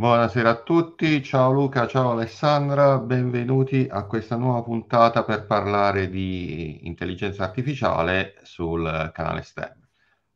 Buonasera a tutti, ciao Luca, ciao Alessandra, benvenuti a questa nuova puntata per parlare di intelligenza artificiale sul canale STEM.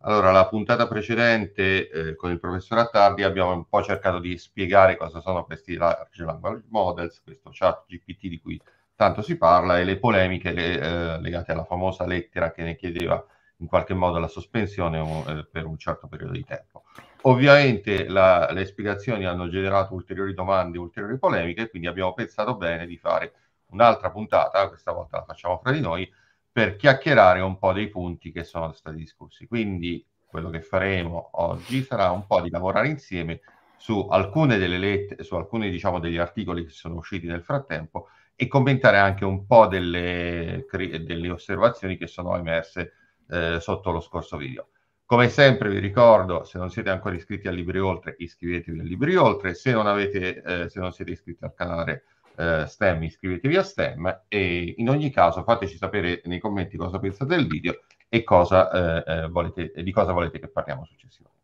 Allora, la puntata precedente eh, con il professor Attardi abbiamo un po' cercato di spiegare cosa sono questi large language models, questo chat GPT di cui tanto si parla e le polemiche le, eh, legate alla famosa lettera che ne chiedeva in qualche modo la sospensione eh, per un certo periodo di tempo. Ovviamente la, le spiegazioni hanno generato ulteriori domande, ulteriori polemiche, quindi abbiamo pensato bene di fare un'altra puntata, questa volta la facciamo fra di noi, per chiacchierare un po' dei punti che sono stati discussi. Quindi quello che faremo oggi sarà un po' di lavorare insieme su alcune delle lettere, su alcuni diciamo degli articoli che sono usciti nel frattempo e commentare anche un po' delle, delle osservazioni che sono emerse eh, sotto lo scorso video. Come sempre vi ricordo, se non siete ancora iscritti a Libri Oltre, iscrivetevi a Libri Oltre, se non, avete, eh, se non siete iscritti al canale eh, STEM, iscrivetevi a STEM e in ogni caso fateci sapere nei commenti cosa pensate del video e cosa, eh, eh volete, di cosa volete che parliamo successivamente.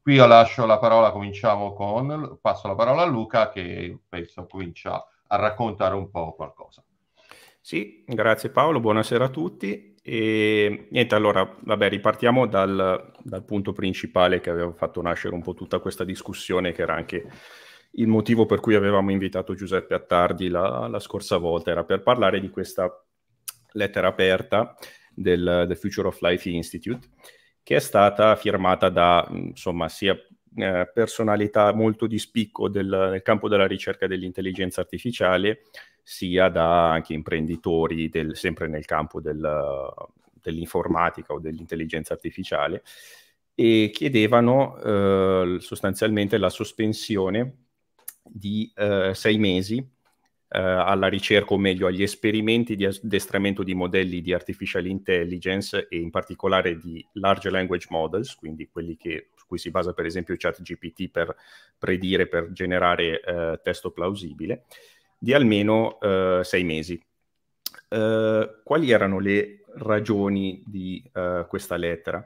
Qui io lascio la parola, cominciamo con, passo la parola a Luca che penso comincia a raccontare un po' qualcosa. Sì, grazie Paolo, buonasera a tutti. E niente, allora, vabbè, ripartiamo dal, dal, punto principale che aveva fatto nascere un po' tutta questa discussione, che era anche il motivo per cui avevamo invitato Giuseppe Attardi la, la scorsa volta, era per parlare di questa lettera aperta del, del Future of Life Institute, che è stata firmata da, insomma, sia eh, personalità molto di spicco del, nel campo della ricerca dell'intelligenza artificiale, sia da anche imprenditori del, sempre nel campo del, dell'informatica o dell'intelligenza artificiale e chiedevano eh, sostanzialmente la sospensione di eh, sei mesi eh, alla ricerca, o meglio agli esperimenti di addestramento di modelli di artificial intelligence e in particolare di large language models, quindi quelli che, su cui si basa per esempio ChatGPT per predire, per generare eh, testo plausibile di almeno eh, sei mesi. Eh, quali erano le ragioni di eh, questa lettera?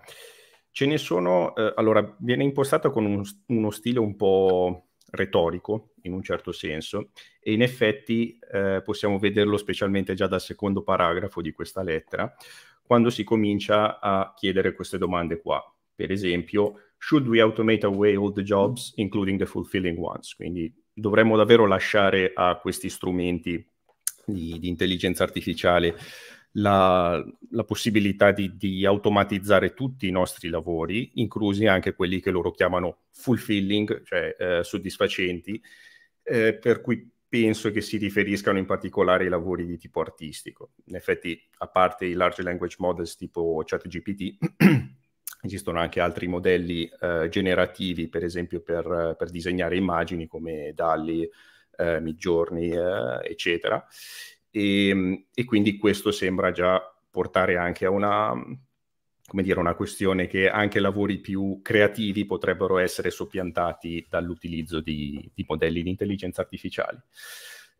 Ce ne sono, eh, allora, viene impostata con un, uno stile un po' retorico, in un certo senso, e in effetti eh, possiamo vederlo specialmente già dal secondo paragrafo di questa lettera, quando si comincia a chiedere queste domande qua. Per esempio, should we automate away all the jobs, including the fulfilling ones? Quindi dovremmo davvero lasciare a questi strumenti di, di intelligenza artificiale la, la possibilità di, di, automatizzare tutti i nostri lavori, inclusi anche quelli che loro chiamano fulfilling, cioè eh, soddisfacenti, eh, per cui penso che si riferiscano in particolare ai lavori di tipo artistico. In effetti, a parte i large language models tipo ChatGPT, Esistono anche altri modelli eh, generativi, per esempio per, per, disegnare immagini come Dalli, eh, Midjourney, eh, eccetera. E, ehm, e, quindi questo sembra già portare anche a una, dire, una, questione che anche lavori più creativi potrebbero essere soppiantati dall'utilizzo di, di modelli di intelligenza artificiale.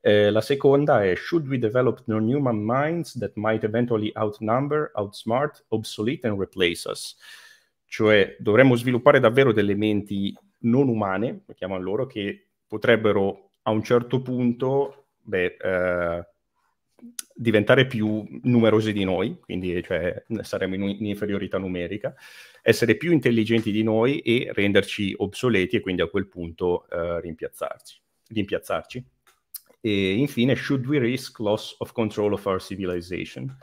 Eh, la seconda è Should we develop non-human minds that might eventually outnumber, outsmart, obsolete and replace us? cioè dovremmo sviluppare davvero delle menti non umane, lo chiamano loro, che potrebbero a un certo punto beh, eh, diventare più numerose di noi, quindi cioè, saremmo in, in inferiorità numerica, essere più intelligenti di noi e renderci obsoleti e quindi a quel punto eh, rimpiazzarci. rimpiazzarci. E infine, should we risk loss of control of our civilization?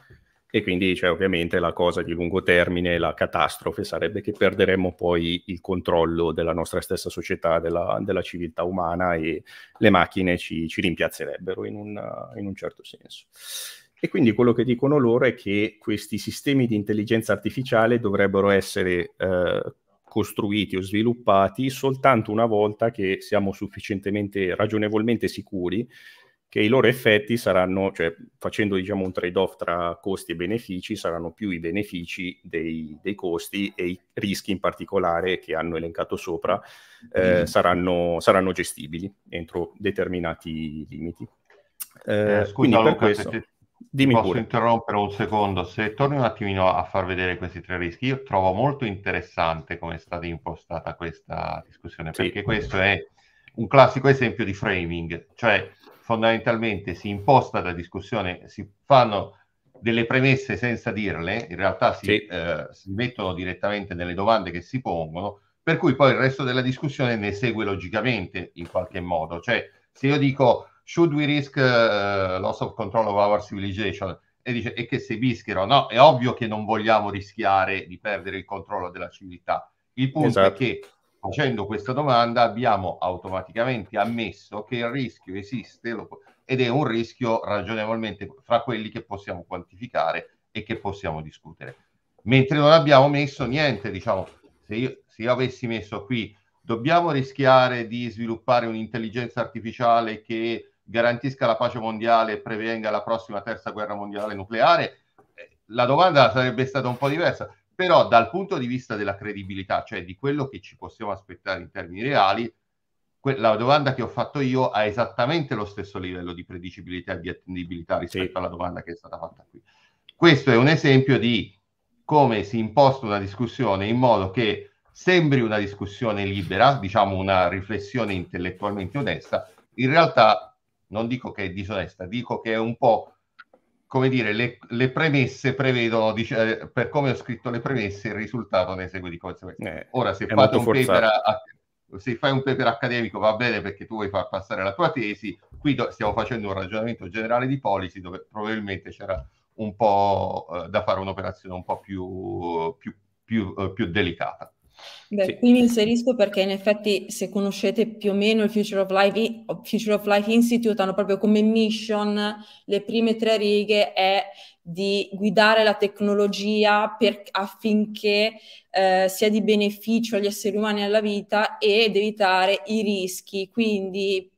E quindi cioè, ovviamente la cosa di lungo termine, la catastrofe sarebbe che perderemmo poi il controllo della nostra stessa società, della, della civiltà umana e le macchine ci, ci rimpiazzerebbero in un, in un certo senso. E quindi quello che dicono loro è che questi sistemi di intelligenza artificiale dovrebbero essere eh, costruiti o sviluppati soltanto una volta che siamo sufficientemente ragionevolmente sicuri che i loro effetti saranno, cioè facendo diciamo, un trade-off tra costi e benefici, saranno più i benefici dei, dei, costi e i rischi in particolare che hanno elencato sopra eh, mm. saranno, saranno, gestibili entro determinati limiti. Eh, eh, scusa, per Luca, questo... dimmi posso pure. interrompere un secondo? Se torni un attimino a far vedere questi tre rischi, io trovo molto interessante come è stata impostata questa discussione, perché questo è un classico esempio di framing, cioè fondamentalmente si imposta la discussione, si fanno delle premesse senza dirle, in realtà si, sì. eh, si mettono direttamente nelle domande che si pongono, per cui poi il resto della discussione ne segue logicamente in qualche modo. Cioè, se io dico should we risk uh, loss of control of our civilization e, dice, e che se vischero, no, è ovvio che non vogliamo rischiare di perdere il controllo della civiltà. Il punto esatto. è che facendo questa domanda abbiamo automaticamente ammesso che il rischio esiste lo, ed è un rischio ragionevolmente fra quelli che possiamo quantificare e che possiamo discutere. Mentre non abbiamo messo niente, diciamo, se io, se io avessi messo qui dobbiamo rischiare di sviluppare un'intelligenza artificiale che garantisca la pace mondiale e prevenga la prossima terza guerra mondiale nucleare, eh, la domanda sarebbe stata un po' diversa però dal punto di vista della credibilità, cioè di quello che ci possiamo aspettare in termini reali, que- la domanda che ho fatto io ha esattamente lo stesso livello di predicibilità e di attendibilità rispetto sì. alla domanda che è stata fatta qui. Questo è un esempio di come si imposta una discussione in modo che sembri una discussione libera, diciamo una riflessione intellettualmente onesta, in realtà non dico che è disonesta, dico che è un po' come dire, le, le premesse prevedono, dice, eh, per come ho scritto le premesse, il risultato ne segue di conseguenza. Eh, Ora, se fate un paper a, se fai un paper accademico va bene perché tu vuoi far passare la tua tesi, qui do- stiamo facendo un ragionamento generale di policy dove probabilmente c'era un po' eh, da fare un'operazione un po' più, più, più, eh, più delicata. Beh, sì. qui mi inserisco perché in effetti se conoscete più o meno il Future of, Life, Future of Life Institute hanno proprio come mission le prime tre righe è di guidare la tecnologia per, affinché eh, sia di beneficio agli esseri umani e alla vita ed evitare i rischi, quindi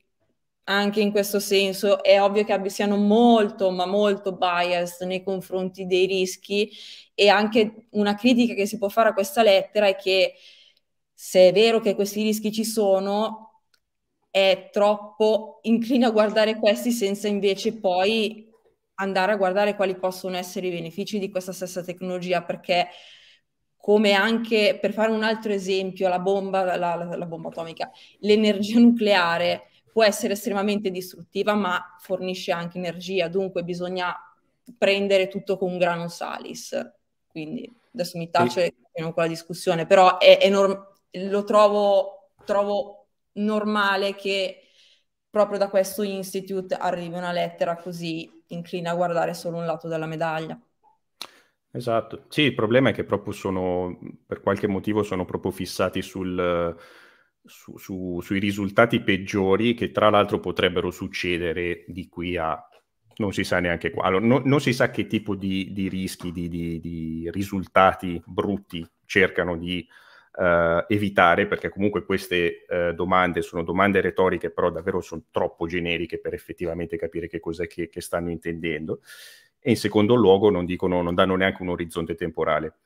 anche in questo senso è ovvio che siano molto, ma molto biased nei confronti dei rischi e anche una critica che si può fare a questa lettera è che se è vero che questi rischi ci sono, è troppo inclina a guardare questi senza invece poi andare a guardare quali possono essere i benefici di questa stessa tecnologia, perché come anche per fare un altro esempio, la bomba, la, la, la bomba atomica, l'energia nucleare, può essere estremamente distruttiva, ma fornisce anche energia, dunque bisogna prendere tutto con un grano salis. Quindi adesso mi taccio e continuiamo con la discussione, però è, è norm- lo trovo, trovo normale che proprio da questo institute arrivi una lettera così inclina a guardare solo un lato della medaglia. Esatto, sì, il problema è che proprio sono, per qualche motivo, sono proprio fissati sul su, su, sui risultati peggiori che tra l'altro potrebbero succedere di qui a non si sa neanche qua, allora, no, non si sa che tipo di, di rischi, di, di, di, risultati brutti cercano di eh, evitare, perché comunque queste eh, domande sono domande retoriche, però davvero sono troppo generiche per effettivamente capire che cos'è che, che stanno intendendo. E in secondo luogo non, dicono, non danno neanche un orizzonte temporale.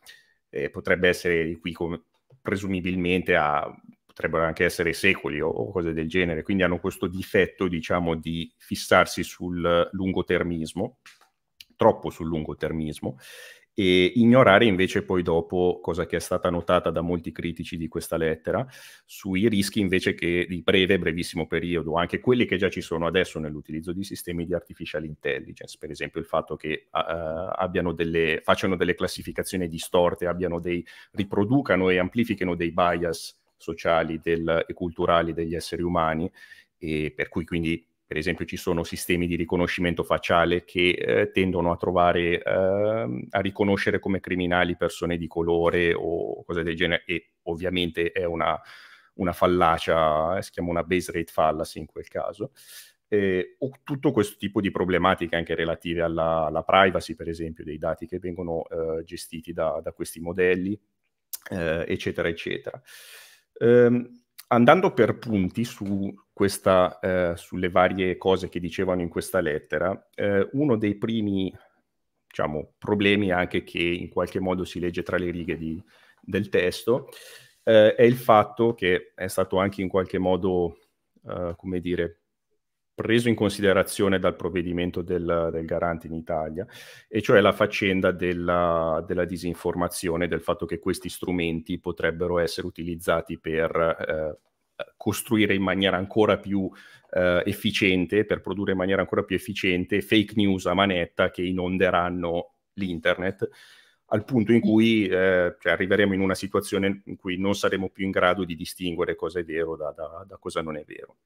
Eh, potrebbe essere qui come, presumibilmente a potrebbero anche essere secoli o, o, cose del genere, quindi hanno questo difetto, diciamo, di fissarsi sul lungotermismo, troppo sul lungotermismo, e ignorare invece poi dopo, cosa che è stata notata da molti critici di questa lettera, sui rischi invece che di breve brevissimo periodo, anche quelli che già ci sono adesso nell'utilizzo di sistemi di artificial intelligence, per esempio il fatto che uh, delle, facciano delle classificazioni distorte, dei, riproducano e amplifichino dei bias sociali del, e culturali degli esseri umani, e per cui quindi per esempio ci sono sistemi di riconoscimento facciale che eh, tendono a trovare, eh, a riconoscere come criminali persone di colore o cose del genere e ovviamente è una, una fallacia, eh, si chiama una base rate fallacy in quel caso. o tutto questo tipo di problematiche anche relative alla, alla privacy, per esempio, dei dati che vengono eh, gestiti da, da, questi modelli, eh, eccetera, eccetera. Ehm, andando per punti su questa, eh, sulle varie cose che dicevano in questa lettera, eh, uno dei primi diciamo, problemi anche che in qualche modo si legge tra le righe di, del testo eh, è il fatto che è stato anche in qualche modo, eh, come dire, preso in considerazione dal provvedimento del, del garante in Italia, e cioè la faccenda della, della, disinformazione, del fatto che questi strumenti potrebbero essere utilizzati per eh, costruire in maniera ancora più eh, efficiente, per produrre in maniera ancora più efficiente fake news a manetta che inonderanno l'internet al punto in cui eh, cioè arriveremo in una situazione in cui non saremo più in grado di distinguere cosa è vero da, da, da cosa non è vero.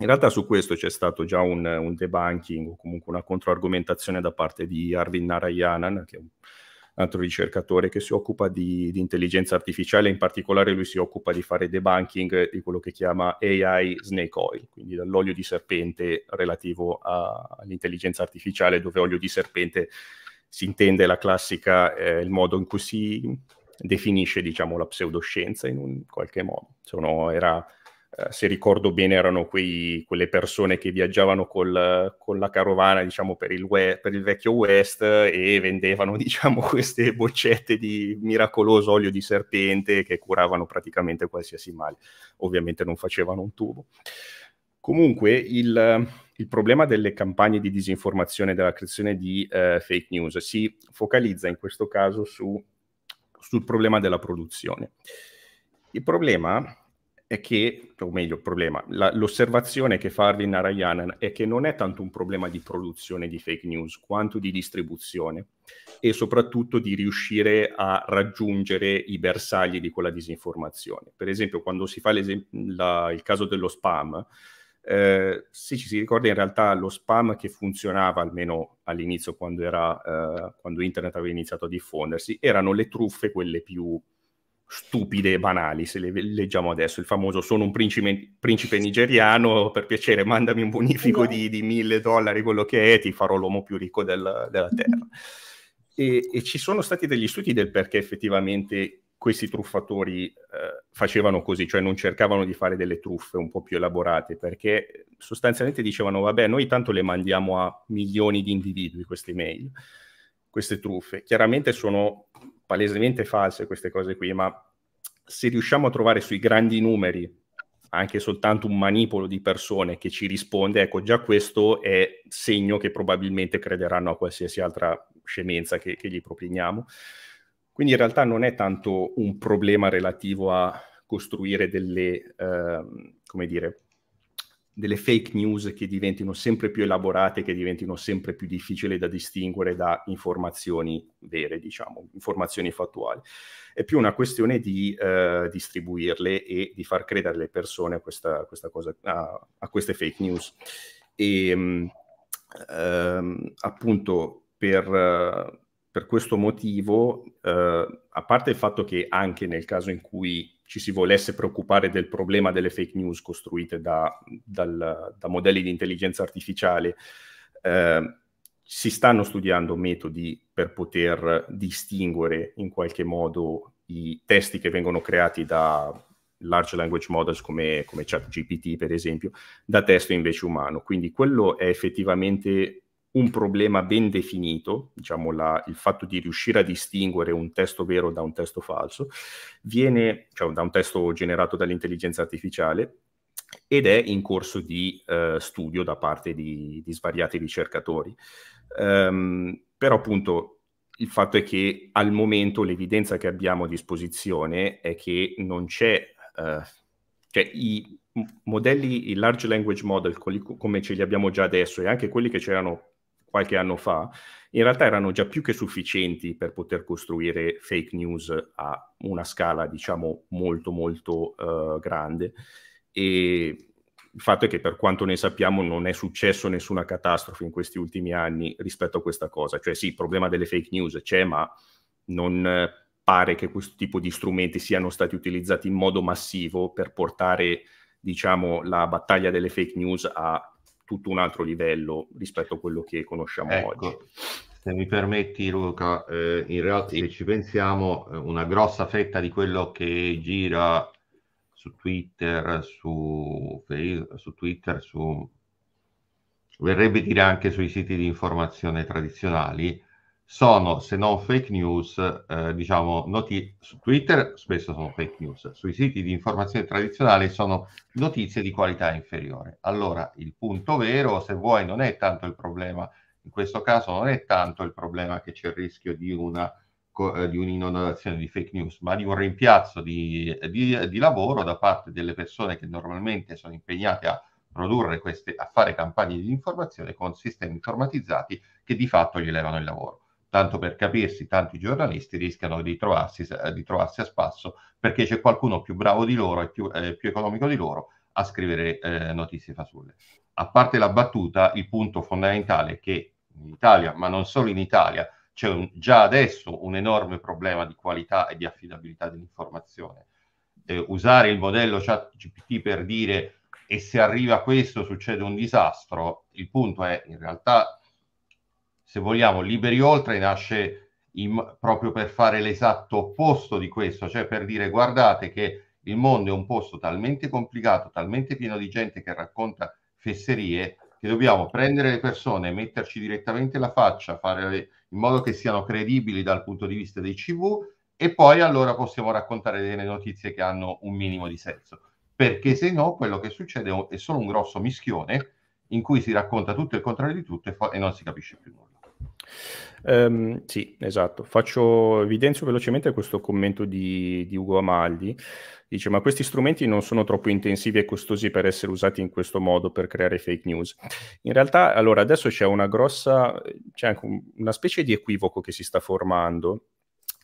In realtà su questo c'è stato già un, un debunking o comunque una controargomentazione da parte di Arvind Narayanan, che è un altro ricercatore che si occupa di, di, intelligenza artificiale, in particolare lui si occupa di fare debunking di quello che chiama AI snake oil, quindi dall'olio di serpente relativo a, all'intelligenza artificiale, dove olio di serpente si intende la classica, eh, il modo in cui si definisce diciamo, la pseudoscienza in un qualche modo. Sono, era eh, se ricordo bene, erano quei, quelle persone che viaggiavano col, con la carovana diciamo, per, il we, per, il vecchio West e vendevano diciamo, queste boccette di miracoloso olio di serpente che curavano praticamente qualsiasi male. Ovviamente non facevano un tubo. Comunque, il, il problema delle campagne di disinformazione, e della creazione di eh, fake news, si focalizza in questo caso su, sul problema della produzione. Il problema è che, o meglio, il problema, la, l'osservazione che fa Arvin Narayanan è che non è tanto un problema di produzione di fake news quanto di distribuzione e soprattutto di riuscire a raggiungere i bersagli di quella disinformazione. Per esempio, quando si fa la, il caso dello spam, eh, se ci si ricorda in realtà lo spam che funzionava almeno all'inizio quando, era, eh, quando internet aveva iniziato a diffondersi, erano le truffe quelle più stupide e banali, se le leggiamo adesso, il famoso sono un principe, principe nigeriano, per piacere mandami un bonifico no. di mille dollari, quello che è, ti farò l'uomo più ricco del, della mm-hmm. terra. E, e, ci sono stati degli studi del perché effettivamente questi truffatori eh, facevano così, cioè non cercavano di fare delle truffe un po' più elaborate, perché sostanzialmente dicevano, vabbè, noi tanto le mandiamo a milioni di individui queste mail, queste truffe. Chiaramente sono palesemente false queste cose qui, ma se riusciamo a trovare sui grandi numeri anche soltanto un manipolo di persone che ci risponde, ecco già questo è segno che probabilmente crederanno a qualsiasi altra scemenza che, che gli propiniamo. Quindi in realtà non è tanto un problema relativo a costruire delle, eh, come dire, delle fake news che diventino sempre più elaborate, che diventino sempre più difficili da distinguere da informazioni vere, diciamo, informazioni fattuali. È più una questione di eh, distribuirle e di far credere le persone a, questa, questa cosa, a, a queste fake news. E, mm, ehm, appunto, per... Eh, per questo motivo, eh, a parte il fatto che anche nel caso in cui ci si volesse preoccupare del problema delle fake news costruite da, dal, da modelli di intelligenza artificiale, eh, si stanno studiando metodi per poter distinguere in qualche modo i testi che vengono creati da large language models come, come ChatGPT, per esempio, da testo invece umano. Quindi quello è effettivamente un problema ben definito, diciamo la, il fatto di riuscire a distinguere un testo vero da un testo falso, viene, cioè da un testo generato dall'intelligenza artificiale ed è in corso di eh, studio da parte di, di svariati ricercatori. Um, però appunto il fatto è che al momento l'evidenza che abbiamo a disposizione è che non c'è, eh, cioè i modelli, i large language model, quelli come ce li abbiamo già adesso e anche quelli che c'erano qualche anno fa, in realtà erano già più che sufficienti per poter costruire fake news a una scala, diciamo, molto molto uh, grande. E il fatto è che per quanto ne sappiamo non è successo nessuna catastrofe in questi ultimi anni rispetto a questa cosa. Cioè sì, il problema delle fake news c'è, ma non eh, pare che questo tipo di strumenti siano stati utilizzati in modo massivo per portare, diciamo, la battaglia delle fake news a tutto un altro livello rispetto a quello che conosciamo ecco, oggi. Se mi permetti Luca, eh, in realtà sì. se ci pensiamo, eh, una grossa fetta di quello che gira su Twitter, su, Facebook, su Twitter, su verrebbe dire anche sui siti di informazione tradizionali, sono, se non fake news, eh, diciamo, noti- su Twitter spesso sono fake news, sui siti di informazione tradizionale sono notizie di qualità inferiore. Allora, il punto vero, se vuoi, non è tanto il problema, in questo caso non è tanto il problema che c'è il rischio di, una, eh, di un'inondazione di fake news, ma di un rimpiazzo di, di, di lavoro da parte delle persone che normalmente sono impegnate a produrre queste, a fare campagne di informazione con sistemi informatizzati che di fatto gli elevano il lavoro tanto per capirsi, tanti giornalisti rischiano di trovarsi, di trovarsi a spasso perché c'è qualcuno più bravo di loro e più, eh, più economico di loro a scrivere eh, notizie fasulle. A parte la battuta, il punto fondamentale è che in Italia, ma non solo in Italia, c'è un, già adesso un enorme problema di qualità e di affidabilità dell'informazione. Eh, usare il modello chat GPT per dire e se arriva questo succede un disastro, il punto è in realtà se vogliamo, Liberi Oltre nasce in, proprio per fare l'esatto opposto di questo, cioè per dire guardate che il mondo è un posto talmente complicato, talmente pieno di gente che racconta fesserie, che dobbiamo prendere le persone, metterci direttamente la faccia, fare le, in modo che siano credibili dal punto di vista dei CV e poi allora possiamo raccontare delle notizie che hanno un minimo di senso. Perché se no quello che succede è solo un grosso mischione in cui si racconta tutto il contrario di tutto e, fa- e non si capisce più nulla. Um, sì, esatto. Faccio evidenzio velocemente questo commento di, di Ugo Amaldi. Dice, ma questi strumenti non sono troppo intensivi e costosi per essere usati in questo modo per creare fake news. In realtà, allora, adesso c'è una grossa, eh, c'è anche un, una specie di equivoco che si sta formando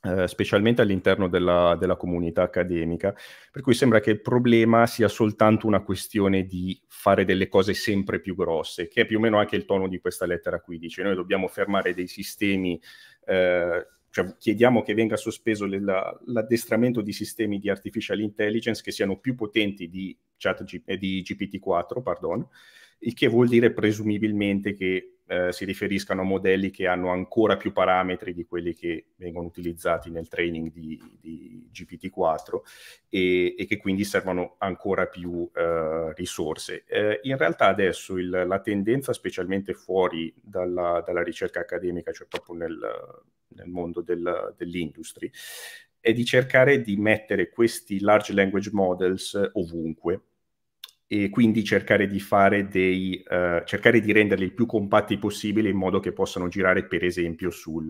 eh, specialmente all'interno della, della, comunità accademica, per cui sembra che il problema sia soltanto una questione di fare delle cose sempre più grosse, che è più o meno anche il tono di questa lettera qui, dice noi dobbiamo fermare dei sistemi, eh, cioè chiediamo che venga sospeso le, la, l'addestramento di sistemi di artificial intelligence che siano più potenti di, G, eh, di GPT-4, pardon, il che vuol dire presumibilmente che eh, si riferiscano a modelli che hanno ancora più parametri di quelli che vengono utilizzati nel training di, di GPT-4 e, e, che quindi servono ancora più eh, risorse. Eh, in realtà adesso il, la tendenza, specialmente fuori dalla, dalla, ricerca accademica, cioè proprio nel, nel mondo del, dell'industria, è di cercare di mettere questi large language models ovunque e quindi cercare di, dei, uh, cercare di renderli il più compatti possibile in modo che possano girare per esempio sul,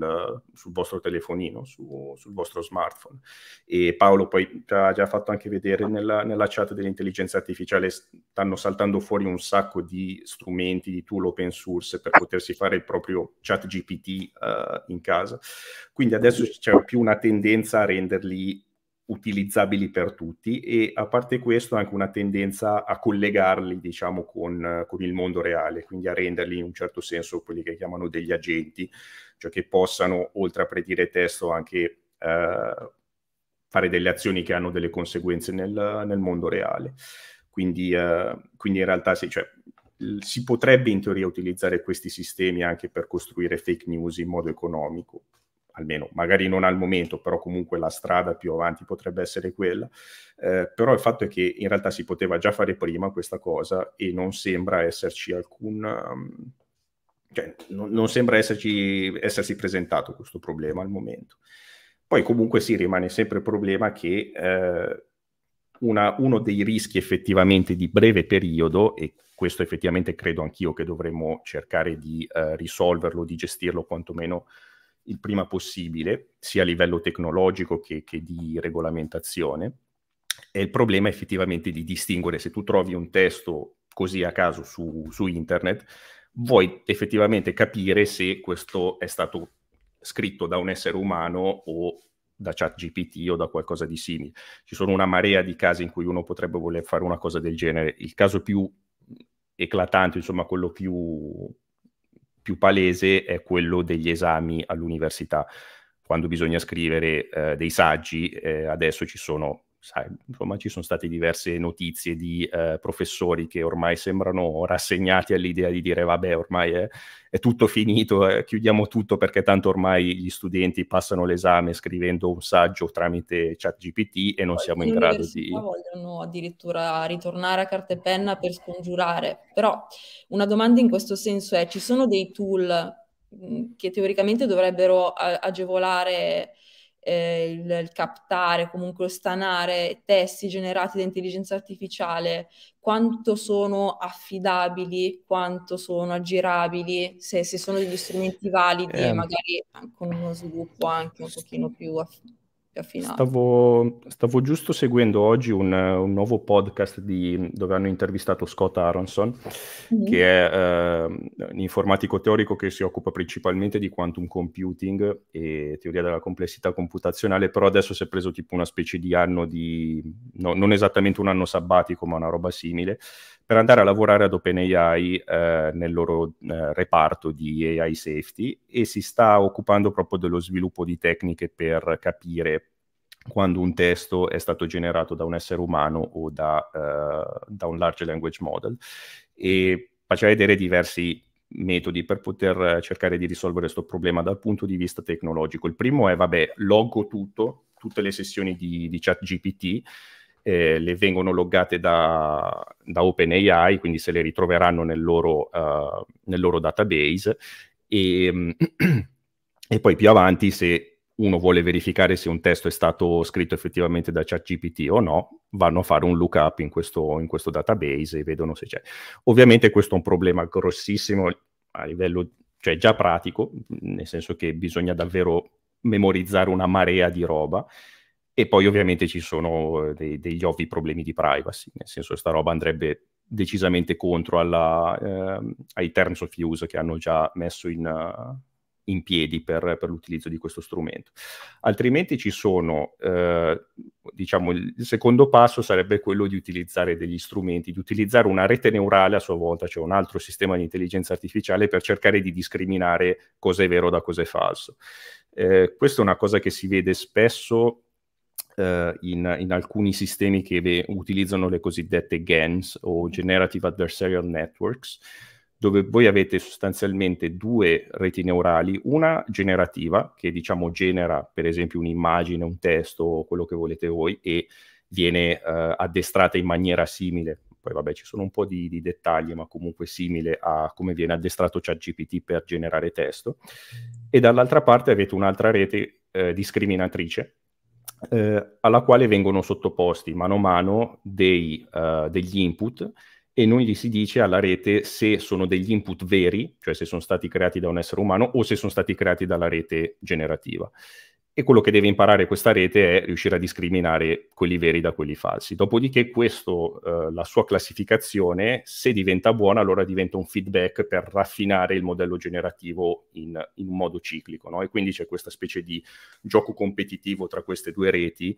sul vostro telefonino, su, sul vostro smartphone. E Paolo poi ha già fatto anche vedere ah. nella, nella, chat dell'intelligenza artificiale stanno saltando fuori un sacco di strumenti, di tool open source per potersi fare il proprio chat GPT uh, eh, in casa. Quindi adesso c'è più una tendenza a renderli utilizzabili per tutti e a parte questo anche una tendenza a collegarli diciamo con, con, il mondo reale, quindi a renderli in un certo senso quelli che chiamano degli agenti, cioè che possano oltre a predire testo anche eh, fare delle azioni che hanno delle conseguenze nel, nel mondo reale. Quindi, eh, quindi in realtà sì, cioè, si potrebbe in teoria utilizzare questi sistemi anche per costruire fake news in modo economico almeno magari non al momento, però comunque la strada più avanti potrebbe essere quella. Eh, però il fatto è che in realtà si poteva già fare prima questa cosa e non sembra esserci alcun... Um, cioè, non, non, sembra esserci, essersi presentato questo problema al momento. Poi comunque sì, rimane sempre il problema che eh, una, uno dei rischi effettivamente di breve periodo, e questo effettivamente credo anch'io che dovremmo cercare di eh, risolverlo, di gestirlo quantomeno il prima possibile, sia a livello tecnologico che, che di regolamentazione. E il problema è effettivamente di distinguere se tu trovi un testo così a caso su, su internet, vuoi effettivamente capire se questo è stato scritto da un essere umano o da ChatGPT o da qualcosa di simile. Ci sono una marea di casi in cui uno potrebbe voler fare una cosa del genere. Il caso più eclatante, insomma, quello più più palese è quello degli esami all'università. Quando bisogna scrivere eh, dei saggi, eh, adesso ci sono sai, insomma ci sono state diverse notizie di eh, professori che ormai sembrano rassegnati all'idea di dire vabbè ormai è, è tutto finito, eh, chiudiamo tutto perché tanto ormai gli studenti passano l'esame scrivendo un saggio tramite chat GPT e non Poi siamo in grado di... vogliono addirittura ritornare a carta e penna per scongiurare, però una domanda in questo senso è ci sono dei tool mm, che teoricamente dovrebbero agevolare eh, il, il, captare, comunque lo stanare testi generati da intelligenza artificiale, quanto sono affidabili, quanto sono aggirabili, se, se sono degli strumenti validi eh, magari con uno sviluppo anche un pochino più affidabile Stavo, stavo giusto seguendo oggi un, un nuovo podcast di, dove hanno intervistato Scott Aronson, mm-hmm. che è eh, un informatico teorico che si occupa principalmente di quantum computing e teoria della complessità computazionale, però adesso si è preso tipo una specie di anno di, no, non esattamente un anno sabbatico, ma una roba simile per andare a lavorare ad OpenAI eh, nel loro eh, reparto di AI safety e si sta occupando proprio dello sviluppo di tecniche per capire quando un testo è stato generato da un essere umano o da, eh, da un large language model e faceva vedere diversi metodi per poter eh, cercare di risolvere questo problema dal punto di vista tecnologico. Il primo è, vabbè, loggo tutto, tutte le sessioni di, di chat GPT, eh, le vengono loggate da, da OpenAI, quindi se le ritroveranno nel loro, uh, nel loro database. E, ehm, e, poi più avanti, se uno vuole verificare se un testo è stato scritto effettivamente da ChatGPT o no, vanno a fare un lookup in questo, in questo database e vedono se c'è. Ovviamente questo è un problema grossissimo a livello cioè già pratico, nel senso che bisogna davvero memorizzare una marea di roba e poi ovviamente ci sono eh, dei, degli ovvi problemi di privacy, nel senso che sta roba andrebbe decisamente contro alla, eh, ai terms of use che hanno già messo in, uh, in piedi per, per, l'utilizzo di questo strumento. Altrimenti ci sono, eh, diciamo, il secondo passo sarebbe quello di utilizzare degli strumenti, di utilizzare una rete neurale a sua volta, cioè un altro sistema di intelligenza artificiale per cercare di discriminare cosa è vero da cosa è falso. Eh, questa è una cosa che si vede spesso eh, in, in, alcuni sistemi che ve- utilizzano le cosiddette GANs o Generative Adversarial Networks, dove voi avete sostanzialmente due reti neurali, una generativa che diciamo genera per esempio un'immagine, un testo o quello che volete voi e viene eh, addestrata in maniera simile. Poi vabbè ci sono un po' di, di dettagli, ma comunque simile a come viene addestrato ChatGPT per generare testo. E dall'altra parte avete un'altra rete eh, discriminatrice eh, alla quale vengono sottoposti mano a mano dei, uh, degli input e non gli si dice alla rete se sono degli input veri, cioè se sono stati creati da un essere umano o se sono stati creati dalla rete generativa e quello che deve imparare questa rete è riuscire a discriminare quelli veri da quelli falsi. Dopodiché questo, eh, la sua classificazione, se diventa buona, allora diventa un feedback per raffinare il modello generativo in, in modo ciclico. No? E quindi c'è questa specie di gioco competitivo tra queste due reti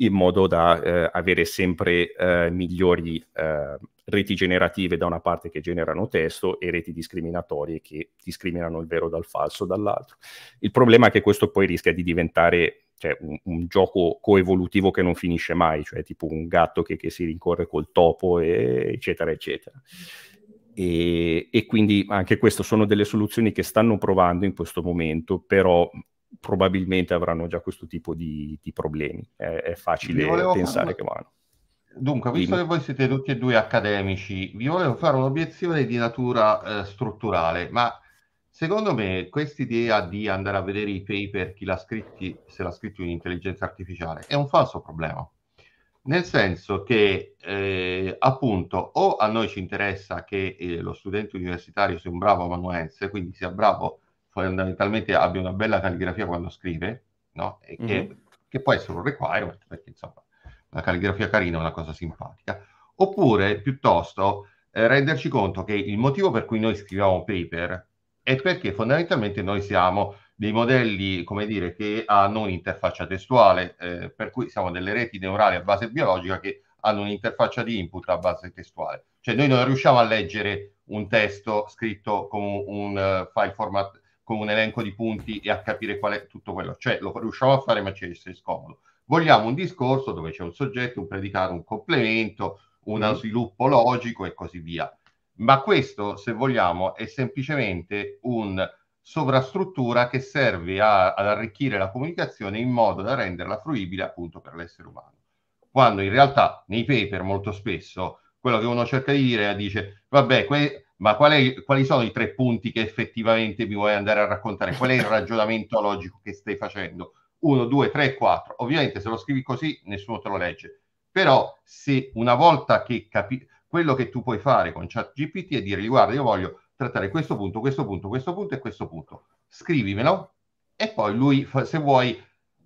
in modo da eh, avere sempre eh, migliori eh, reti generative da una parte che generano testo e reti discriminatorie che discriminano il vero dal falso dall'altro. Il problema è che questo poi rischia di diventare cioè, un, un, gioco coevolutivo che non finisce mai, cioè tipo un gatto che, che si rincorre col topo, e, eccetera, eccetera. E, e quindi anche queste sono delle soluzioni che stanno provando in questo momento, però probabilmente avranno già questo tipo di, di problemi. È, è facile pensare fare... che vanno. Dunque, visto Dimmi. che voi siete tutti e due accademici, vi volevo fare un'obiezione di natura eh, strutturale, ma secondo me quest'idea di andare a vedere i paper, chi l'ha scritti, se l'ha scritto in intelligenza artificiale, è un falso problema. Nel senso che eh, appunto o a noi ci interessa che eh, lo studente universitario sia un bravo amanuense, quindi sia bravo fondamentalmente abbia una bella calligrafia quando scrive, no? E che, mm-hmm. che può essere un requirement, perché insomma la calligrafia carina è una cosa simpatica, oppure piuttosto eh, renderci conto che il motivo per cui noi scriviamo paper è perché fondamentalmente noi siamo dei modelli, come dire, che hanno un'interfaccia testuale, eh, per cui siamo delle reti neurali a base biologica che hanno un'interfaccia di input a base testuale. Cioè noi non riusciamo a leggere un testo scritto con un, un uh, file format con un elenco di punti e a capire qual è tutto quello. Cioè, lo riusciamo a fare, ma ci è scomodo. Vogliamo un discorso dove c'è un soggetto, un predicato, un complemento, uno mm-hmm. sviluppo logico e così via. Ma questo, se vogliamo, è semplicemente un sovrastruttura che serve a, ad arricchire la comunicazione in modo da renderla fruibile appunto per l'essere umano. Quando in realtà nei paper molto spesso quello che uno cerca di dire è dice vabbè, que- ma quali, quali sono i tre punti che effettivamente mi vuoi andare a raccontare? Qual è il ragionamento logico che stai facendo? 1, 2, 3, 4. Ovviamente se lo scrivi così nessuno te lo legge, però se una volta che capi quello che tu puoi fare con ChatGPT è dire guarda io voglio trattare questo punto, questo punto, questo punto e questo punto, scrivimelo e poi lui se vuoi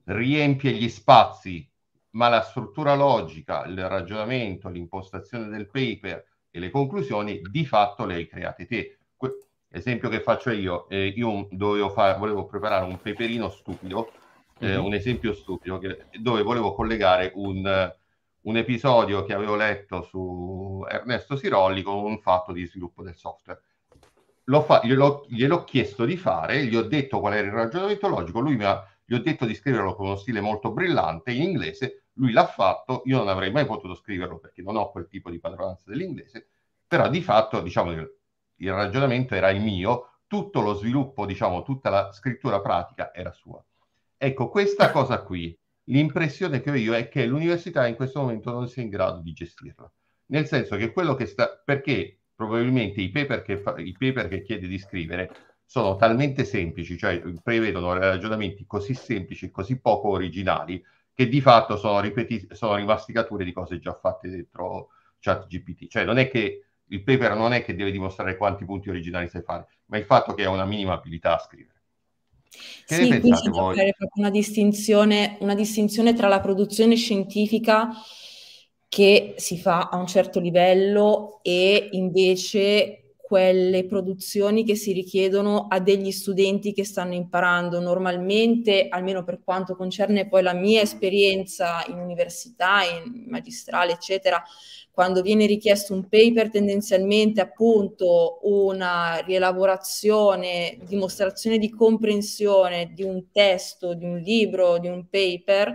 riempie gli spazi, ma la struttura logica, il ragionamento, l'impostazione del paper, e le conclusioni di fatto le hai create te. Que- esempio che faccio io, eh, io far, volevo preparare un peperino stupido, eh, mm-hmm. un esempio stupido, che, dove volevo collegare un, un, episodio che avevo letto su Ernesto Sirolli con un fatto di sviluppo del software. Fa- gliel'ho, gliel'ho, chiesto di fare, gli ho detto qual era il ragionamento logico, lui mi ha, gli ho detto di scriverlo con uno stile molto brillante in inglese, lui l'ha fatto, io non avrei mai potuto scriverlo perché non ho quel tipo di padronanza dell'inglese, però di fatto diciamo, il ragionamento era il mio, tutto lo sviluppo, diciamo, tutta la scrittura pratica era sua. Ecco, questa cosa qui, l'impressione che ho io è che l'università in questo momento non sia in grado di gestirla, nel senso che quello che sta, perché probabilmente i paper che, fa, i paper che chiede di scrivere sono talmente semplici, cioè prevedono ragionamenti così semplici, e così poco originali, che di fatto sono, ripeti- sono rimasticature di cose già fatte dentro ChatGPT. Cioè non è che il paper non è che deve dimostrare quanti punti originali sai fare, ma il fatto che ha una minima abilità a scrivere. Che sì, ne pensate voi? Fare una distinzione, una distinzione tra la produzione scientifica che si fa a un certo livello e invece quelle produzioni che si richiedono a degli studenti che stanno imparando. Normalmente, almeno per quanto concerne poi la mia esperienza in università, in magistrale, eccetera, quando viene richiesto un paper tendenzialmente appunto una rielaborazione, dimostrazione di comprensione di un testo, di un libro, di un paper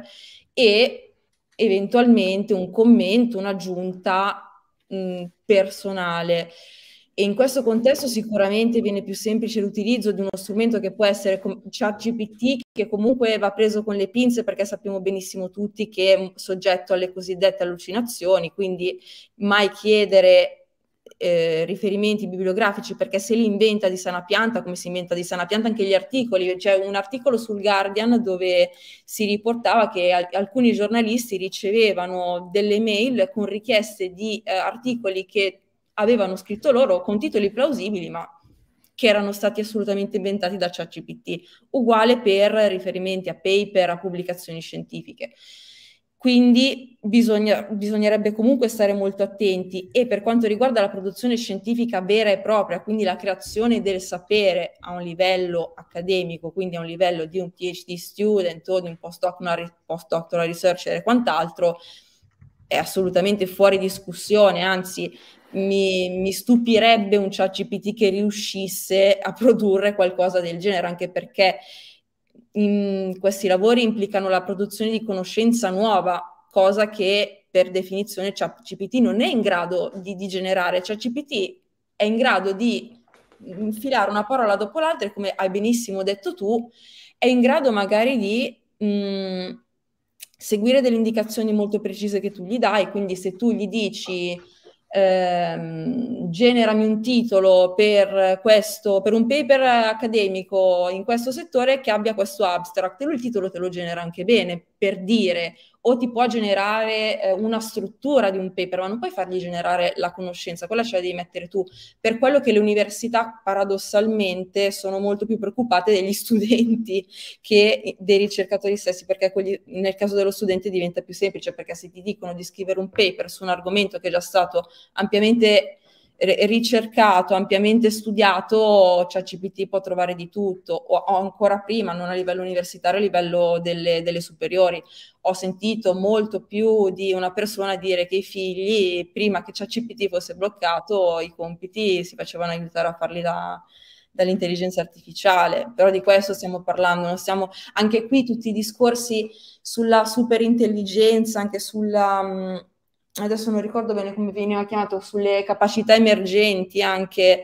e eventualmente un commento, un'aggiunta mh, personale. E in questo contesto sicuramente viene più semplice l'utilizzo di uno strumento che può essere ChatGPT, che comunque va preso con le pinze perché sappiamo benissimo tutti che è soggetto alle cosiddette allucinazioni, quindi mai chiedere eh, riferimenti bibliografici perché se li inventa di sana pianta, come si inventa di sana pianta anche gli articoli, c'è un articolo sul Guardian dove si riportava che al alcuni giornalisti ricevevano delle mail con richieste di eh, articoli che avevano scritto loro con titoli plausibili, ma che erano stati assolutamente inventati da ChatGPT, uguale per riferimenti a paper, a pubblicazioni scientifiche. Quindi bisogna, bisognerebbe comunque stare molto attenti e per quanto riguarda la produzione scientifica vera e propria, quindi la creazione del sapere a un livello accademico, quindi a un livello di un PhD student o di un postdoctoral, postdoctoral researcher e quant'altro, è assolutamente fuori discussione, anzi mi, mi stupirebbe un ChatGPT che riuscisse a produrre qualcosa del genere, anche perché in, questi lavori implicano la produzione di conoscenza nuova, cosa che per definizione ChatGPT non è in grado di, di generare. ChatGPT è in grado di mm, infilare una parola dopo l'altra e come hai benissimo detto tu, è in grado magari di mh, mm, seguire delle indicazioni molto precise che tu gli dai, quindi se tu gli dici ehm, generami un titolo per, questo, per un paper accademico in questo settore che abbia questo abstract, e lui il titolo te lo genera anche bene, per dire o ti può generare eh, una struttura di un paper, ma non puoi fargli generare la conoscenza, quella ce la devi mettere tu. Per quello che le università paradossalmente sono molto più preoccupate degli studenti che dei ricercatori stessi, perché quelli, nel caso dello studente diventa più semplice, perché se ti dicono di scrivere un paper su un argomento che è già stato ampiamente ricercato, ampiamente studiato, ChatGPT può trovare di tutto, o, o, ancora prima, non a livello universitario, a livello delle, delle, superiori. Ho sentito molto più di una persona dire che i figli, prima che ChatGPT fosse bloccato, i compiti si facevano aiutare a farli da, dall'intelligenza artificiale, però di questo stiamo parlando, non stiamo, anche qui tutti i discorsi sulla superintelligenza, anche sulla... Mh, adesso non ricordo bene come veniva chiamato, sulle capacità emergenti anche.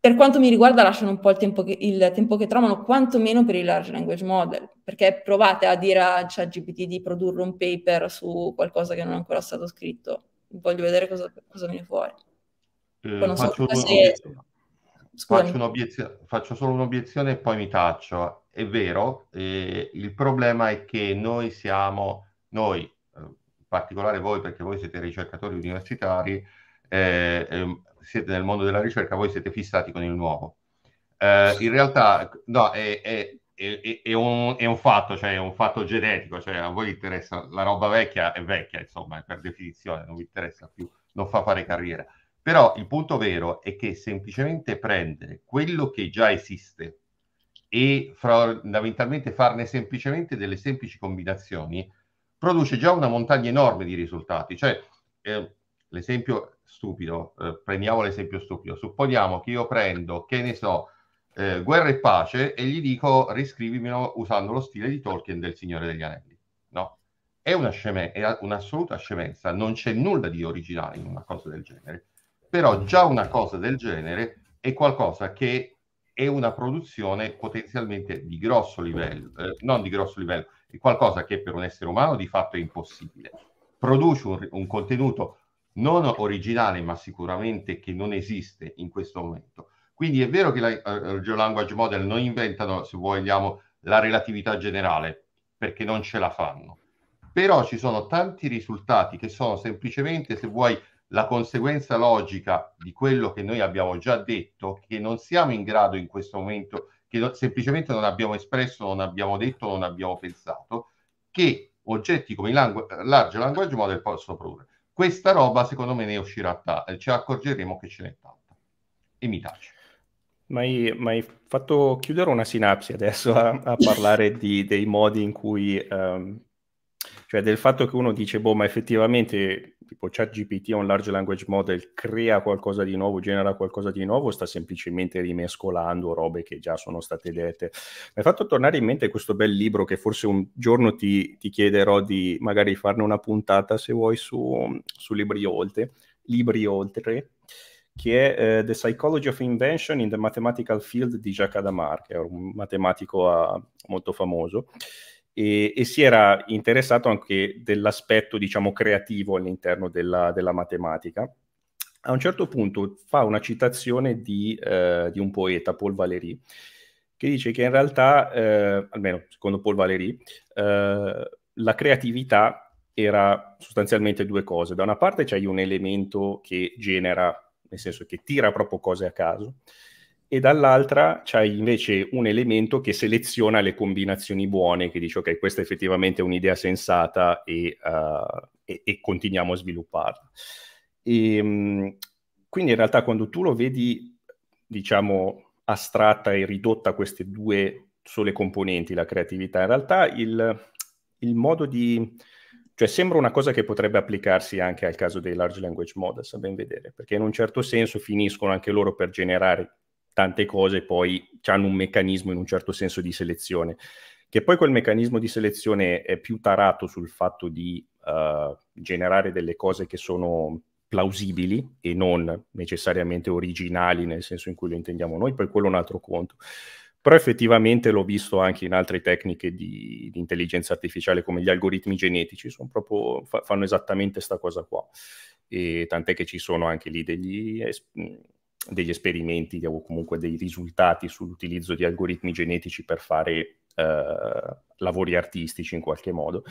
Per quanto mi riguarda lasciano un po' il tempo che, il tempo che trovano, quantomeno per i large language model, perché provate a dire a ChatGPT di produrre un paper su qualcosa che non è ancora stato scritto. Voglio vedere cosa, cosa viene fuori. Eh, faccio, so, se... faccio, faccio solo un'obiezione e poi mi taccio. È vero, eh, il problema è che noi siamo, noi particolare voi perché voi siete ricercatori universitari, eh, eh, siete nel mondo della ricerca, voi siete fissati con il nuovo. Eh, in realtà no, è, è, è, è, un, è un fatto, cioè è un fatto genetico, cioè a voi interessa la roba vecchia è vecchia, insomma, per definizione, non vi interessa più, non fa fare carriera. Però il punto vero è che semplicemente prendere quello che già esiste e fondamentalmente farne semplicemente delle semplici combinazioni produce già una montagna enorme di risultati. Cioè, eh, l'esempio stupido, eh, prendiamo l'esempio stupido, supponiamo che io prendo, che ne so, eh, Guerra e Pace e gli dico riscrivimelo usando lo stile di Tolkien del Signore degli Anelli. No, è, una sceme- è un'assoluta scemenza, non c'è nulla di originale in una cosa del genere, però già una cosa del genere è qualcosa che è una produzione potenzialmente di grosso livello, eh, non di grosso livello, qualcosa che per un essere umano di fatto è impossibile. Produce un, un contenuto non originale, ma sicuramente che non esiste in questo momento. Quindi è vero che la Geo eh, Language Model non inventano, se vogliamo, la relatività generale, perché non ce la fanno. Però ci sono tanti risultati che sono semplicemente, se vuoi, la conseguenza logica di quello che noi abbiamo già detto, che non siamo in grado in questo momento di che semplicemente non abbiamo espresso, non abbiamo detto, non abbiamo pensato, che oggetti come il langu- large language model possono produrre. Questa roba secondo me ne uscirà, t- ci accorgeremo che ce n'è tanta. E mi tace. Ma hai, fatto chiudere una sinapsi adesso a, a parlare di, dei modi in cui um, cioè del fatto che uno dice, boh, ma effettivamente tipo ChatGPT o un large language model crea qualcosa di nuovo, genera qualcosa di nuovo, sta semplicemente rimescolando robe che già sono state dette. Mi ha fatto tornare in mente questo bel libro che forse un giorno ti, ti chiederò di magari farne una puntata, se vuoi, su, su Libri Oltre, Libri Oltre che è eh, The Psychology of Invention in the Mathematical Field di Jacques Adamar, che è un matematico ah, molto famoso e, e si era interessato anche dell'aspetto, diciamo, creativo all'interno della, della, matematica. A un certo punto fa una citazione di, eh, di un poeta, Paul Valéry, che dice che in realtà, eh, almeno secondo Paul Valéry, eh, la creatività era sostanzialmente due cose. Da una parte c'è un elemento che genera, nel senso che tira proprio cose a caso, e dall'altra c'hai invece un elemento che seleziona le combinazioni buone, che dice ok, questa effettivamente è un'idea sensata e, uh, e, e continuiamo a svilupparla. E, ehm, quindi in realtà quando tu lo vedi, diciamo, astratta e ridotta a queste due sole componenti, la creatività, in realtà il, il modo di... Cioè sembra una cosa che potrebbe applicarsi anche al caso dei large language models, a ben vedere, perché in un certo senso finiscono anche loro per generare tante cose poi hanno un meccanismo in un certo senso di selezione, che poi quel meccanismo di selezione è più tarato sul fatto di uh, generare delle cose che sono plausibili e non necessariamente originali nel senso in cui lo intendiamo noi, poi quello è un altro conto. Però effettivamente l'ho visto anche in altre tecniche di, di intelligenza artificiale come gli algoritmi genetici, proprio, fa, fanno esattamente questa cosa qua. E tant'è che ci sono anche lì degli degli esperimenti o comunque dei risultati sull'utilizzo di algoritmi genetici per fare eh, lavori artistici in qualche modo.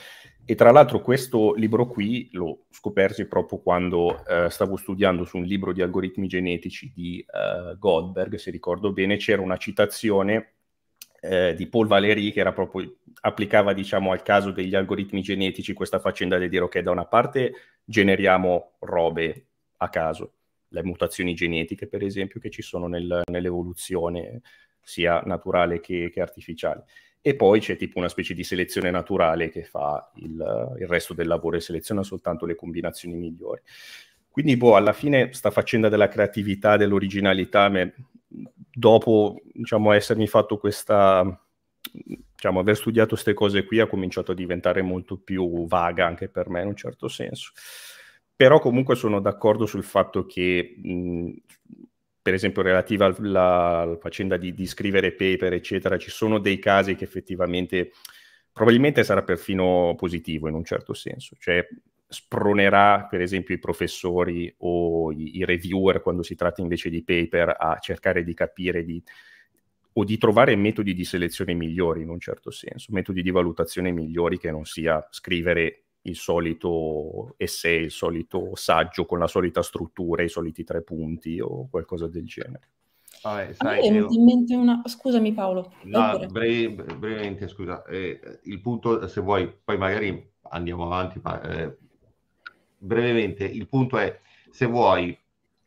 E tra l'altro questo libro qui l'ho scoperto proprio quando eh, stavo studiando su un libro di algoritmi genetici di eh, Goldberg, se ricordo bene, c'era una citazione eh, di Paul Valéry che era proprio, applicava diciamo al caso degli algoritmi genetici questa faccenda di dire ok da una parte generiamo robe a caso le mutazioni genetiche, per esempio, che ci sono nel, nell'evoluzione sia naturale che, che, artificiale. E poi c'è tipo una specie di selezione naturale che fa il, il resto del lavoro e seleziona soltanto le combinazioni migliori. Quindi, boh, alla fine sta faccenda della creatività, dell'originalità, me, dopo, diciamo, essermi fatto questa, diciamo, aver studiato queste cose qui ha cominciato a diventare molto più vaga anche per me in un certo senso però comunque sono d'accordo sul fatto che, mh, per esempio, relativa alla, alla faccenda di, di, scrivere paper, eccetera, ci sono dei casi che effettivamente probabilmente sarà perfino positivo in un certo senso, cioè spronerà per esempio i professori o i, i reviewer quando si tratta invece di paper a cercare di capire di, o di trovare metodi di selezione migliori in un certo senso, metodi di valutazione migliori che non sia scrivere il solito essay, il solito saggio con la solita struttura, i soliti tre punti o qualcosa del genere. Vabbè, sai, io... in mente una... Scusami Paolo. No, brevi, brevemente, scusa. Eh, il punto, se vuoi, poi magari andiamo avanti. Ma, eh, brevemente, il punto è, se vuoi,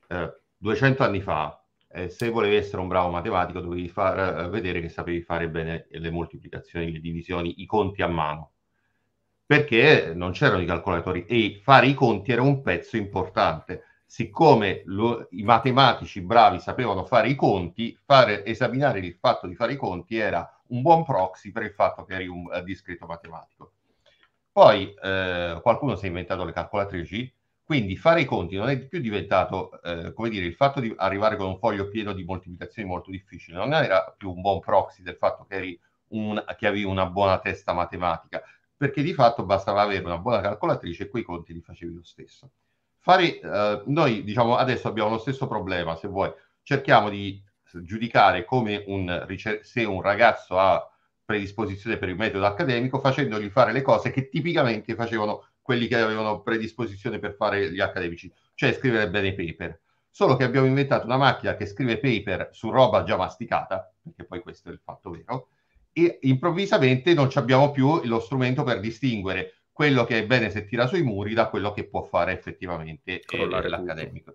eh, 200 anni fa, eh, se volevi essere un bravo matematico, dovevi far eh, vedere che sapevi fare bene le moltiplicazioni, le divisioni, i conti a mano perché non c'erano i calcolatori e fare i conti era un pezzo importante. Siccome lo, i matematici bravi sapevano fare i conti, fare, esaminare il fatto di fare i conti era un buon proxy per il fatto che eri un uh, discreto matematico. Poi eh, qualcuno si è inventato le calcolatrici, quindi fare i conti non è più diventato, eh, come dire, il fatto di arrivare con un foglio pieno di moltiplicazioni molto difficile, non era più un buon proxy del fatto che, eri un, che avevi una buona testa matematica, perché di fatto bastava avere una buona calcolatrice e quei conti li facevi lo stesso. Fare, eh, noi diciamo adesso abbiamo lo stesso problema, se vuoi, cerchiamo di giudicare come un, se un ragazzo ha predisposizione per il metodo accademico facendogli fare le cose che tipicamente facevano quelli che avevano predisposizione per fare gli accademici, cioè scrivere bene i paper. Solo che abbiamo inventato una macchina che scrive paper su roba già masticata, perché poi questo è il fatto vero, e improvvisamente non abbiamo più lo strumento per distinguere quello che è bene se tira sui muri da quello che può fare effettivamente eh, Crollare l'accademico.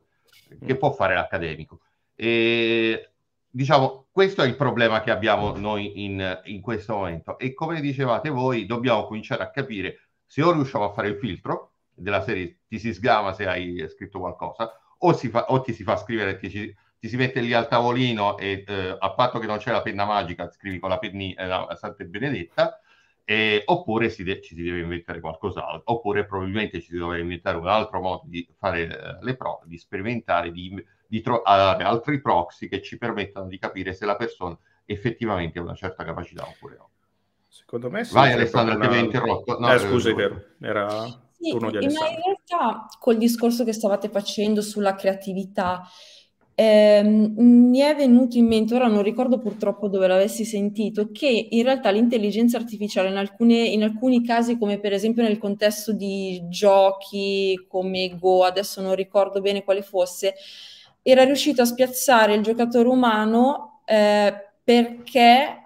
Tutto. Mm. Che può fare l'accademico. E, diciamo, questo è il problema che abbiamo noi in, in, questo momento. E come dicevate voi, dobbiamo cominciare a capire se o riusciamo a fare il filtro della serie ti si sgama se hai scritto qualcosa, o, fa, o ti si fa scrivere e ti, ti si mette lì al tavolino e eh, a patto che non c'è la penna magica, scrivi con la penna eh, no, Santa e Benedetta, eh, oppure si de- ci si deve inventare qualcos'altro, oppure probabilmente ci si doveva inventare un altro modo di fare eh, le prove, di sperimentare, di, di trovare altri proxy che ci permettano di capire se la persona effettivamente ha una certa capacità oppure no. Secondo me Vai Alessandra, ti avevo interrotto. No, eh, eh scusa, è era... Sì, ma in realtà col discorso che stavate facendo sulla creatività, eh, mi è venuto in mente, ora non ricordo purtroppo dove l'avessi sentito, che in realtà l'intelligenza artificiale in, alcune, in alcuni casi, come per esempio nel contesto di giochi come Go, adesso non ricordo bene quale fosse, era riuscito a spiazzare il giocatore umano eh, perché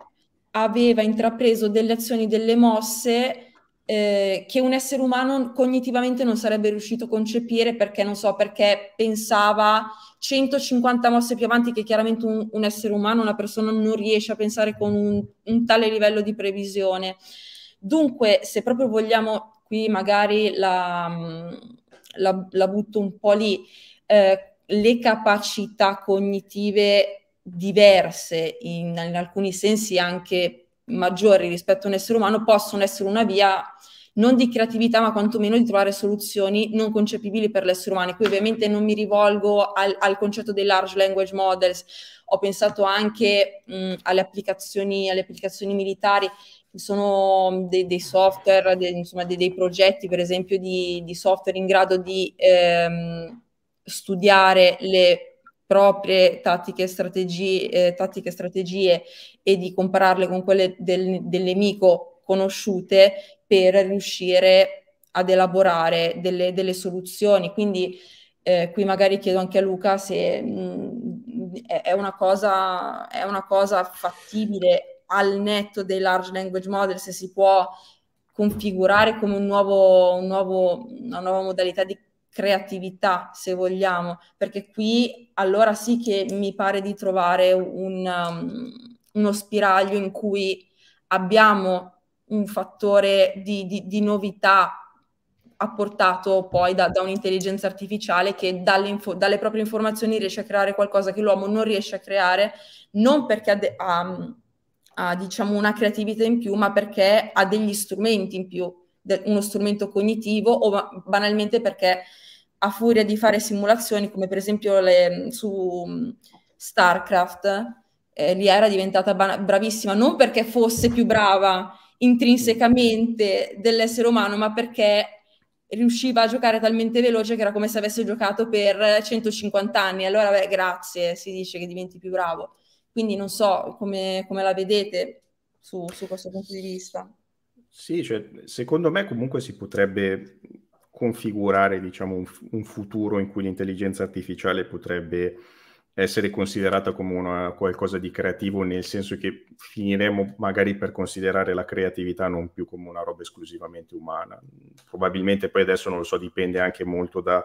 aveva intrapreso delle azioni, delle mosse eh, che un essere umano cognitivamente non sarebbe riuscito a concepire perché, non so, perché pensava 150 mosse più avanti che chiaramente un, un essere umano, una persona non riesce a pensare con un, un tale livello di previsione. Dunque, se proprio vogliamo, qui magari la, la, la butto un po' lì, eh, le capacità cognitive diverse, in, in alcuni sensi anche maggiori rispetto a un essere umano, possono essere una via non di creatività, ma quantomeno di trovare soluzioni non concepibili per l'essere umano. Qui ovviamente non mi rivolgo al, al concetto dei large language models, ho pensato anche mh, alle, applicazioni, alle applicazioni militari sono dei, dei software, dei, insomma, dei, dei, progetti, per esempio, di, di software in grado di ehm, studiare le proprie tattiche, strategie, eh, tattiche, strategie e di compararle con quelle del, del nemico conosciute per riuscire ad elaborare delle, delle soluzioni. Quindi eh, qui magari chiedo anche a Luca se mh, mm, è, una cosa, è una cosa fattibile al netto dei large language model, se si può configurare come un nuovo, un nuovo, una nuova modalità di creatività, se vogliamo, perché qui allora sì che mi pare di trovare un, um, uno spiraglio in cui abbiamo un fattore di, di, di novità apportato poi da, da, un'intelligenza artificiale che dalle, dalle, proprie informazioni riesce a creare qualcosa che l'uomo non riesce a creare, non perché ha, ha, ha diciamo una creatività in più, ma perché ha degli strumenti in più, de- uno strumento cognitivo o banalmente perché a furia di fare simulazioni come per esempio le, su mm, StarCraft, eh, lì era diventata ban- bravissima, non perché fosse più brava, intrinsecamente dell'essere umano, ma perché riusciva a giocare talmente veloce che era come se avesse giocato per 150 anni. Allora, beh, grazie, si dice che diventi più bravo. Quindi non so come, come la vedete su, su, questo punto di vista. Sì, cioè, secondo me comunque si potrebbe configurare diciamo, un, un futuro in cui l'intelligenza artificiale potrebbe essere considerata come una, qualcosa di creativo, nel senso che finiremo magari per considerare la creatività non più come una roba esclusivamente umana. Probabilmente poi adesso non lo so, dipende anche molto da,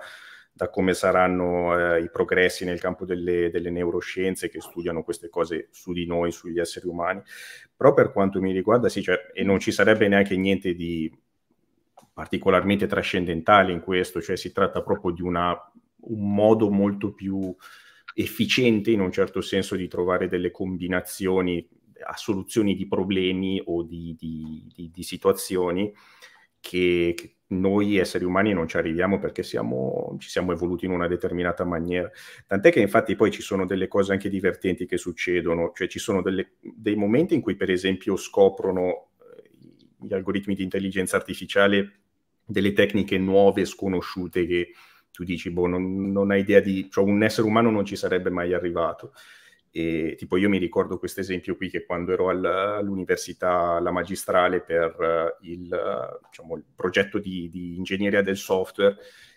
da come saranno eh, i progressi nel campo delle, delle, neuroscienze che studiano queste cose su di noi, sugli esseri umani. Però per quanto mi riguarda, sì, cioè, e non ci sarebbe neanche niente di particolarmente trascendentale in questo, cioè si tratta proprio di una, un modo molto più efficiente in un certo senso di trovare delle combinazioni a soluzioni di problemi o di, di, di, di situazioni che, che, noi esseri umani non ci arriviamo perché siamo, ci siamo evoluti in una determinata maniera. Tant'è che infatti poi ci sono delle cose anche divertenti che succedono, cioè ci sono delle, dei momenti in cui per esempio scoprono eh, gli algoritmi di intelligenza artificiale delle tecniche nuove, sconosciute che tu dici, boh, non, non hai idea di, cioè un essere umano non ci sarebbe mai arrivato. E, tipo io mi ricordo questo esempio qui che quando ero al, all'università, alla magistrale per uh, il, eh, diciamo, il, progetto di, di, ingegneria del software,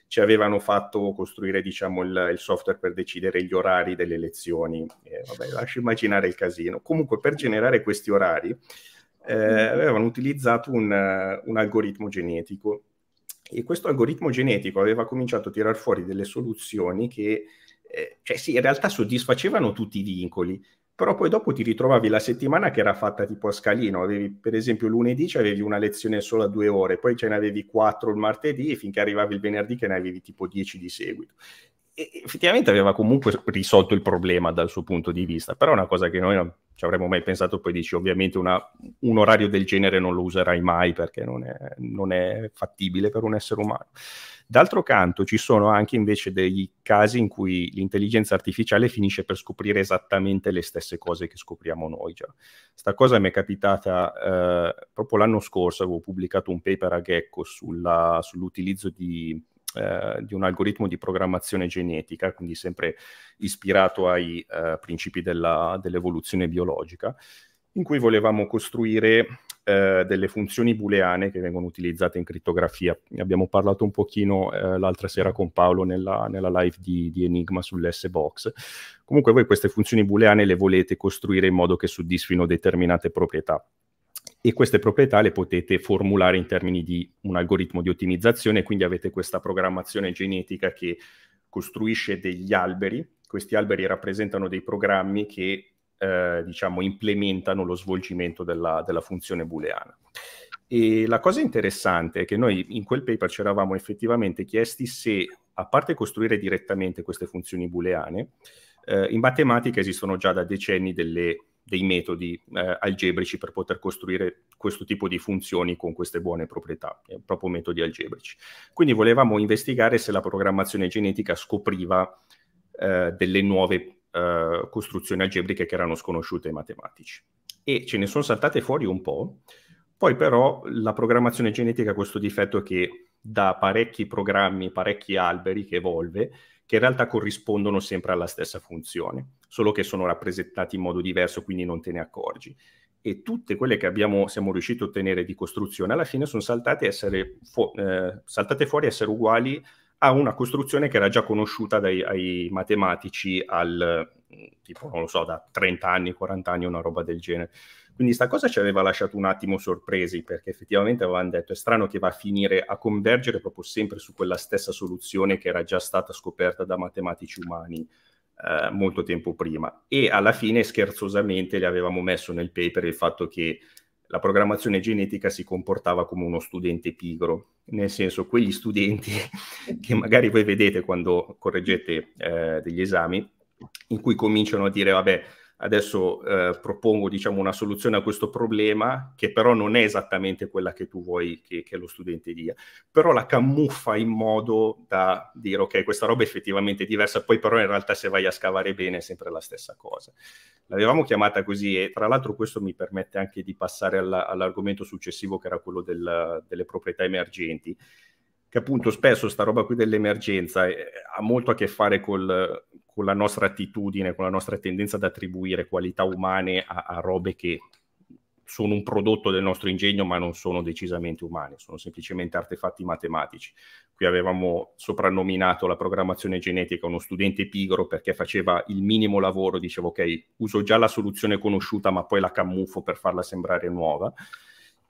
ci avevano fatto costruire diciamo, il, il, software per decidere gli orari delle lezioni. Eh, vabbè, lascio immaginare il casino. Comunque per generare questi orari eh, mm. avevano utilizzato un, eh, un algoritmo genetico e questo algoritmo genetico aveva cominciato a tirar fuori delle soluzioni che, eh, cioè sì, in realtà soddisfacevano tutti i vincoli, però poi dopo ti ritrovavi la settimana che era fatta tipo a scalino, avevi per esempio lunedì avevi una lezione solo a due ore, poi ce ne avevi quattro il martedì e finché arrivavi il venerdì che ne avevi tipo dieci di seguito effettivamente aveva comunque risolto il problema dal suo punto di vista, però è una cosa che noi non ci avremmo mai pensato, poi dici ovviamente una, un orario del genere non lo userai mai perché non è, non è, fattibile per un essere umano. D'altro canto ci sono anche invece dei casi in cui l'intelligenza artificiale finisce per scoprire esattamente le stesse cose che scopriamo noi già. Sta cosa mi è capitata eh, proprio l'anno scorso, avevo pubblicato un paper a Gecko sulla, sull'utilizzo di eh, di un algoritmo di programmazione genetica, quindi sempre ispirato ai eh, principi della, dell'evoluzione biologica, in cui volevamo costruire eh, delle funzioni booleane che vengono utilizzate in crittografia. Ne abbiamo parlato un pochino eh, l'altra sera con Paolo nella, nella live di, di, Enigma sull'S-Box. Comunque voi queste funzioni booleane le volete costruire in modo che soddisfino determinate proprietà e queste proprietà le potete formulare in termini di un algoritmo di ottimizzazione, quindi avete questa programmazione genetica che costruisce degli alberi, questi alberi rappresentano dei programmi che eh, diciamo, implementano lo svolgimento della, della funzione booleana. E la cosa interessante è che noi in quel paper ci eravamo effettivamente chiesti se, a parte costruire direttamente queste funzioni booleane, eh, in matematica esistono già da decenni delle dei metodi eh, algebrici per poter costruire questo tipo di funzioni con queste buone proprietà, eh, proprio metodi algebrici. Quindi volevamo investigare se la programmazione genetica scopriva eh, delle nuove eh, costruzioni algebriche che erano sconosciute ai matematici. E ce ne sono saltate fuori un po', poi però la programmazione genetica ha questo difetto che da parecchi programmi, parecchi alberi che evolve, che in realtà corrispondono sempre alla stessa funzione solo che sono rappresentati in modo diverso, quindi non te ne accorgi. E tutte quelle che abbiamo, siamo riusciti a ottenere di costruzione alla fine sono saltate, essere fu- eh, saltate fuori a essere uguali a una costruzione che era già conosciuta dai, ai matematici al tipo, non lo so, da 30 anni, 40 anni, una roba del genere. Quindi sta cosa ci aveva lasciato un attimo sorpresi, perché effettivamente avevano detto è strano che va a finire a convergere proprio sempre su quella stessa soluzione che era già stata scoperta da matematici umani eh, molto tempo prima e alla fine scherzosamente le avevamo messo nel paper il fatto che la programmazione genetica si comportava come uno studente pigro, nel senso quegli studenti che magari voi vedete quando correggete eh, degli esami, in cui cominciano a dire vabbè adesso eh, propongo diciamo, una soluzione a questo problema che però non è esattamente quella che tu vuoi che, che, lo studente dia, però la camuffa in modo da dire ok questa roba è effettivamente diversa, poi però in realtà se vai a scavare bene è sempre la stessa cosa. L'avevamo chiamata così e tra l'altro questo mi permette anche di passare alla, all'argomento successivo che era quello del, delle proprietà emergenti che appunto spesso sta roba qui dell'emergenza eh, ha molto a che fare col, con la nostra attitudine, con la nostra tendenza ad attribuire qualità umane a, a robe che sono un prodotto del nostro ingegno, ma non sono decisamente umane, sono semplicemente artefatti matematici. Qui avevamo soprannominato la programmazione genetica uno studente pigro perché faceva il minimo lavoro, dicevo ok, uso già la soluzione conosciuta, ma poi la camuffo per farla sembrare nuova.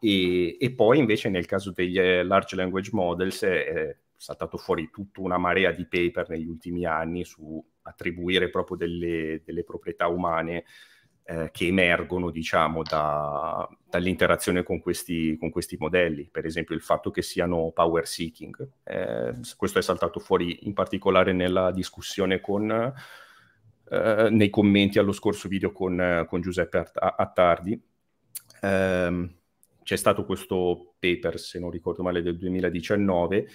E, e, poi invece nel caso degli eh, large language models eh, è saltato fuori tutta una marea di paper negli ultimi anni su attribuire proprio delle, delle proprietà umane eh, che emergono diciamo da, dall'interazione con questi, con questi, modelli, per esempio il fatto che siano power seeking. Eh, questo è saltato fuori in particolare nella discussione con, eh, nei commenti allo scorso video con, con Giuseppe Attardi. Um, c'è stato questo paper, se non ricordo male, del 2019,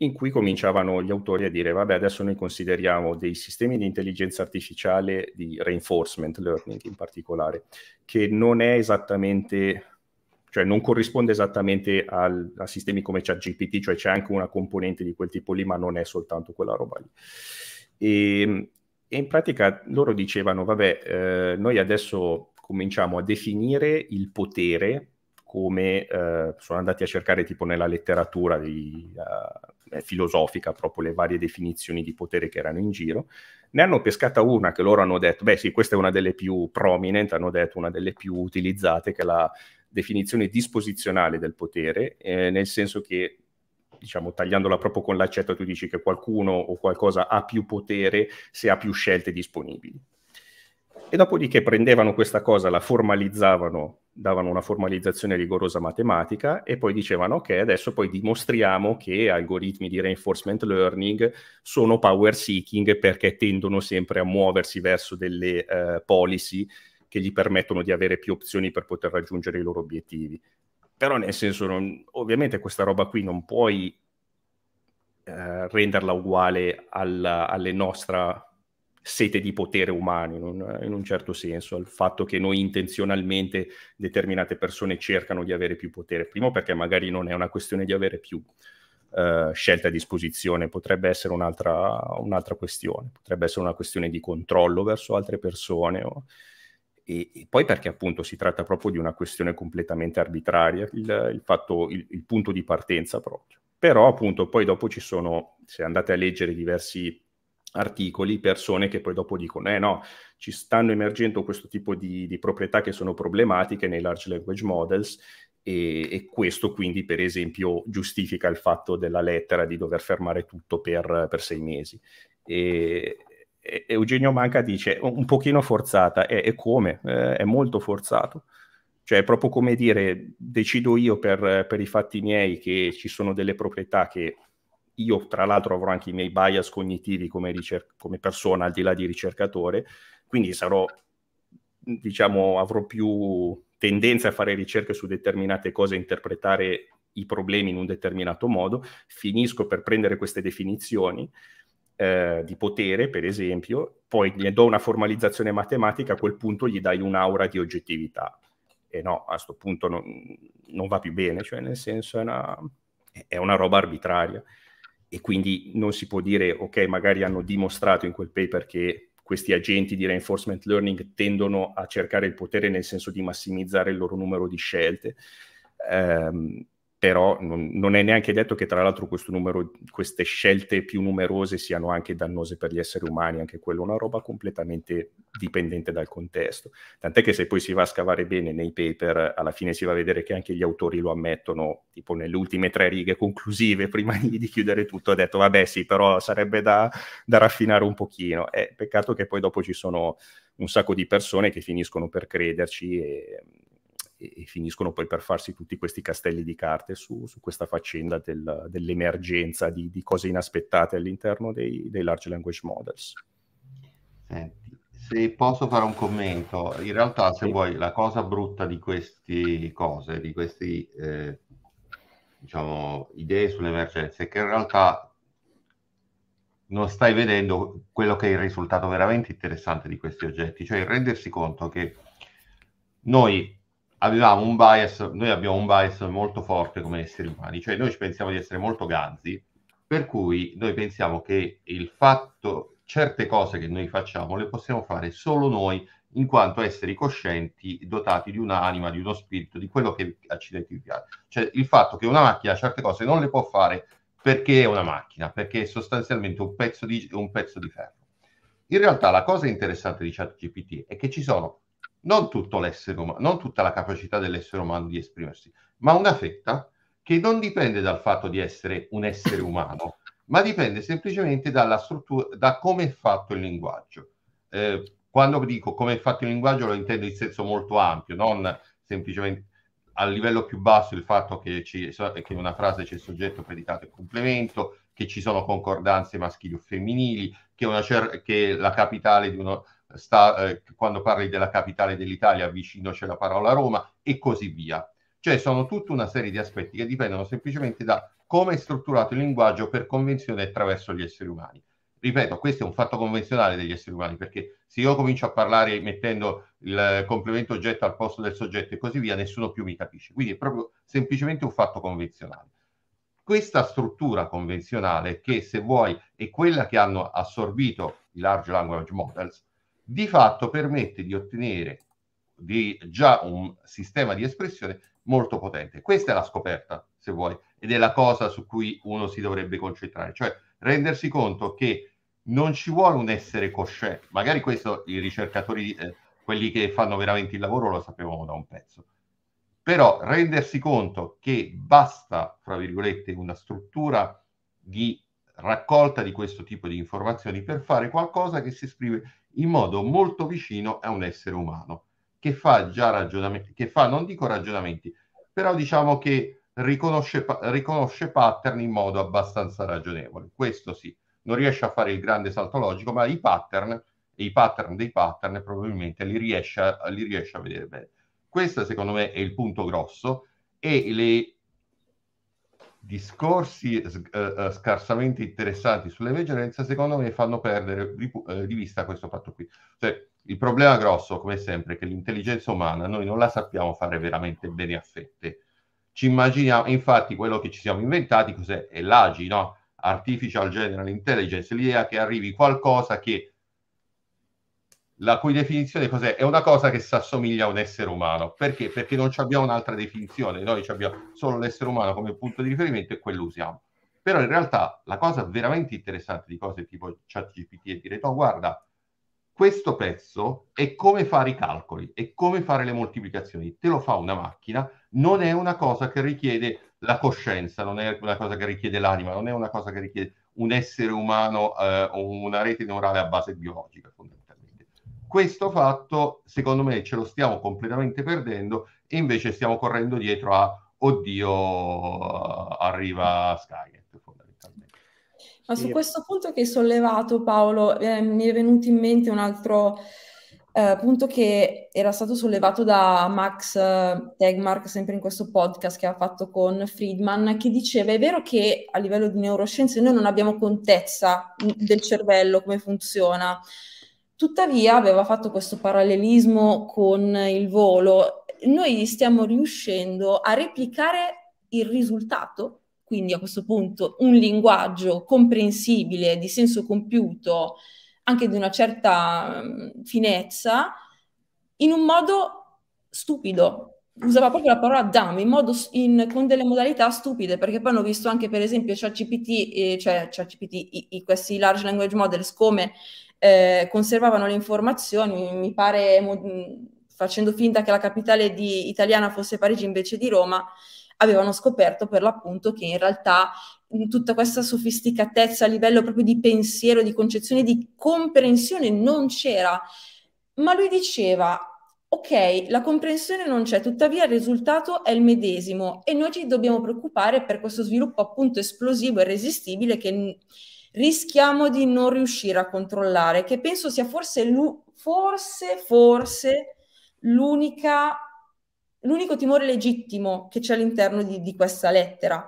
in cui cominciavano gli autori a dire, vabbè, adesso noi consideriamo dei sistemi di intelligenza artificiale, di reinforcement learning in particolare, che non è esattamente cioè non corrisponde esattamente al, a sistemi come ChatGPT, cioè c'è anche una componente di quel tipo lì, ma non è soltanto quella roba lì. E, e in pratica loro dicevano, vabbè, eh, noi adesso cominciamo a definire il potere come eh, sono andati a cercare tipo nella letteratura di, eh, filosofica proprio le varie definizioni di potere che erano in giro. Ne hanno pescata una che loro hanno detto, beh sì, questa è una delle più prominent, hanno detto una delle più utilizzate, che è la definizione disposizionale del potere, eh, nel senso che diciamo, tagliandola proprio con l'accetta, tu dici che qualcuno o qualcosa ha più potere se ha più scelte disponibili e dopodiché prendevano questa cosa, la formalizzavano, davano una formalizzazione rigorosa matematica e poi dicevano ok, adesso poi dimostriamo che algoritmi di reinforcement learning sono power seeking perché tendono sempre a muoversi verso delle eh, policy che gli permettono di avere più opzioni per poter raggiungere i loro obiettivi. Però nel senso, non, ovviamente questa roba qui non puoi eh, renderla uguale alla, alle nostre sete di potere umano in un, in un, certo senso, al fatto che noi intenzionalmente determinate persone cercano di avere più potere, primo perché magari non è una questione di avere più eh, scelta a disposizione, potrebbe essere un'altra, un'altra, questione, potrebbe essere una questione di controllo verso altre persone. O... E, e, poi perché appunto si tratta proprio di una questione completamente arbitraria, il, il, fatto, il, il punto di partenza proprio. Però appunto poi dopo ci sono, se andate a leggere diversi articoli persone che poi dopo dicono eh no, ci stanno emergendo questo tipo di, di proprietà che sono problematiche nei large language models e, e, questo quindi per esempio giustifica il fatto della lettera di dover fermare tutto per, per sei mesi. E, e, Eugenio Manca dice un pochino forzata, e, e come? Eh, è molto forzato. Cioè, è proprio come dire, decido io per, per i fatti miei che ci sono delle proprietà che io tra l'altro avrò anche i miei bias cognitivi come, ricer- come persona al di là di ricercatore, quindi sarò, diciamo, avrò più tendenza a fare ricerche su determinate cose, interpretare i problemi in un determinato modo, finisco per prendere queste definizioni eh, di potere, per esempio, poi gli do una formalizzazione matematica, a quel punto gli dai un'aura di oggettività. E no, a questo punto non, non, va più bene, cioè nel senso è una, è una roba arbitraria e quindi non si può dire ok, magari hanno dimostrato in quel paper che questi agenti di reinforcement learning tendono a cercare il potere nel senso di massimizzare il loro numero di scelte. Um, però non, non, è neanche detto che tra l'altro numero, queste scelte più numerose siano anche dannose per gli esseri umani, anche quello è una roba completamente dipendente dal contesto. Tant'è che se poi si va a scavare bene nei paper, alla fine si va a vedere che anche gli autori lo ammettono, tipo nelle ultime tre righe conclusive, prima di chiudere tutto, ha detto vabbè sì, però sarebbe da, da raffinare un pochino. Eh, peccato che poi dopo ci sono un sacco di persone che finiscono per crederci e e, e, finiscono poi per farsi tutti questi castelli di carte su, su questa faccenda del, dell'emergenza di, di, cose inaspettate all'interno dei, dei large language models. Senti, se posso fare un commento, in realtà se sì. vuoi la cosa brutta di queste cose, di queste eh, diciamo, idee sull'emergenza è che in realtà non stai vedendo quello che è il risultato veramente interessante di questi oggetti, cioè rendersi conto che noi avevamo un bias, noi abbiamo un bias molto forte come esseri umani, cioè noi ci pensiamo di essere molto ganzi, per cui noi pensiamo che il fatto, certe cose che noi facciamo le possiamo fare solo noi, in quanto esseri coscienti, dotati di un'anima, di uno spirito, di quello che accidenti vi piace. Cioè il fatto che una macchina certe cose non le può fare perché è una macchina, perché è sostanzialmente un pezzo di, un pezzo di ferro. In realtà la cosa interessante di ChatGPT è che ci sono non tutto l'essere umano, non tutta la capacità dell'essere umano di esprimersi, ma una fetta che non dipende dal fatto di essere un essere umano, ma dipende semplicemente dalla struttura, da come è fatto il linguaggio. Eh, quando dico come è fatto il linguaggio lo intendo in senso molto ampio, non semplicemente a livello più basso il fatto che, ci, che in una frase c'è soggetto, predicato e complemento, che ci sono concordanze maschili o femminili, che, cer- che la capitale di uno sta, eh, quando parli della capitale dell'Italia vicino c'è la parola Roma e così via. Cioè sono tutta una serie di aspetti che dipendono semplicemente da come è strutturato il linguaggio per convenzione attraverso gli esseri umani. Ripeto, questo è un fatto convenzionale degli esseri umani, perché se io comincio a parlare mettendo il complemento oggetto al posto del soggetto e così via, nessuno più mi capisce. Quindi è proprio semplicemente un fatto convenzionale questa struttura convenzionale che se vuoi è quella che hanno assorbito i large language models di fatto permette di ottenere di già un sistema di espressione molto potente. Questa è la scoperta, se vuoi, ed è la cosa su cui uno si dovrebbe concentrare, cioè rendersi conto che non ci vuole un essere cosciente. Magari questo i ricercatori, eh, quelli che fanno veramente il lavoro, lo sapevamo da un pezzo. Però rendersi conto che basta, fra virgolette, una struttura di raccolta di questo tipo di informazioni per fare qualcosa che si esprime in modo molto vicino a un essere umano, che fa già ragionamenti, che fa, non dico ragionamenti, però diciamo che riconosce, riconosce pattern in modo abbastanza ragionevole. Questo sì, non riesce a fare il grande salto logico, ma i pattern e i pattern dei pattern probabilmente li riesce, a, li riesce a vedere bene. Questo secondo me è il punto grosso e le discorsi eh, eh, eh scarsamente interessanti sull'emergenza, secondo me fanno perdere di, eh, di, vista questo fatto qui. Cioè, il problema grosso, come sempre, è che l'intelligenza umana noi non la sappiamo fare veramente bene a fette. Ci immaginiamo, infatti, quello che ci siamo inventati cos'è? È l'AGI, no? Artificial General Intelligence, l'idea che arrivi qualcosa che la cui definizione cos'è? È una cosa che si assomiglia a un essere umano. Perché? Perché non abbiamo un'altra definizione, noi abbiamo solo l'essere umano come punto di riferimento e quello usiamo. Però in realtà la cosa veramente interessante di cose tipo ChatGPT è dire, no, guarda, questo pezzo è come fare i calcoli, è come fare le moltiplicazioni, te lo fa una macchina, non è una cosa che richiede la coscienza, non è una cosa che richiede l'anima, non è una cosa che richiede un essere umano eh, una rete neurale a base biologica. Fondamentalmente questo fatto, secondo me, ce lo stiamo completamente perdendo e invece stiamo correndo dietro a, oddio, arriva Skynet, fondamentalmente. Ma su questo punto che hai sollevato, Paolo, eh, mi è venuto in mente un altro eh, punto che era stato sollevato da Max eh, Tegmark, sempre in questo podcast che ha fatto con Friedman, che diceva: È vero che a livello di neuroscienze noi non abbiamo contezza del cervello, come funziona Tuttavia aveva fatto questo parallelismo con il volo. Noi stiamo riuscendo a replicare il risultato, quindi a questo punto un linguaggio comprensibile, di senso compiuto, anche di una certa finezza, in un modo stupido, usava proprio la parola dumb in modo, in, con delle modalità stupide, perché poi hanno visto anche per esempio ChatGPT, eh, cioè ChatGPT, i, i, questi large language models come eh, conservavano le informazioni, mi pare mm, facendo finta che la capitale di, italiana fosse Parigi invece di Roma, avevano scoperto per l'appunto che in realtà mm, tutta questa sofisticatezza a livello proprio di pensiero, di concezione, di comprensione non c'era. Ma lui diceva, ok, la comprensione non c'è, tuttavia il risultato è il medesimo e noi ci dobbiamo preoccupare per questo sviluppo appunto esplosivo e irresistibile che rischiamo di non riuscire a controllare, che penso sia forse, lu- forse, forse l'unica, l'unico timore legittimo che c'è all'interno di, di questa lettera,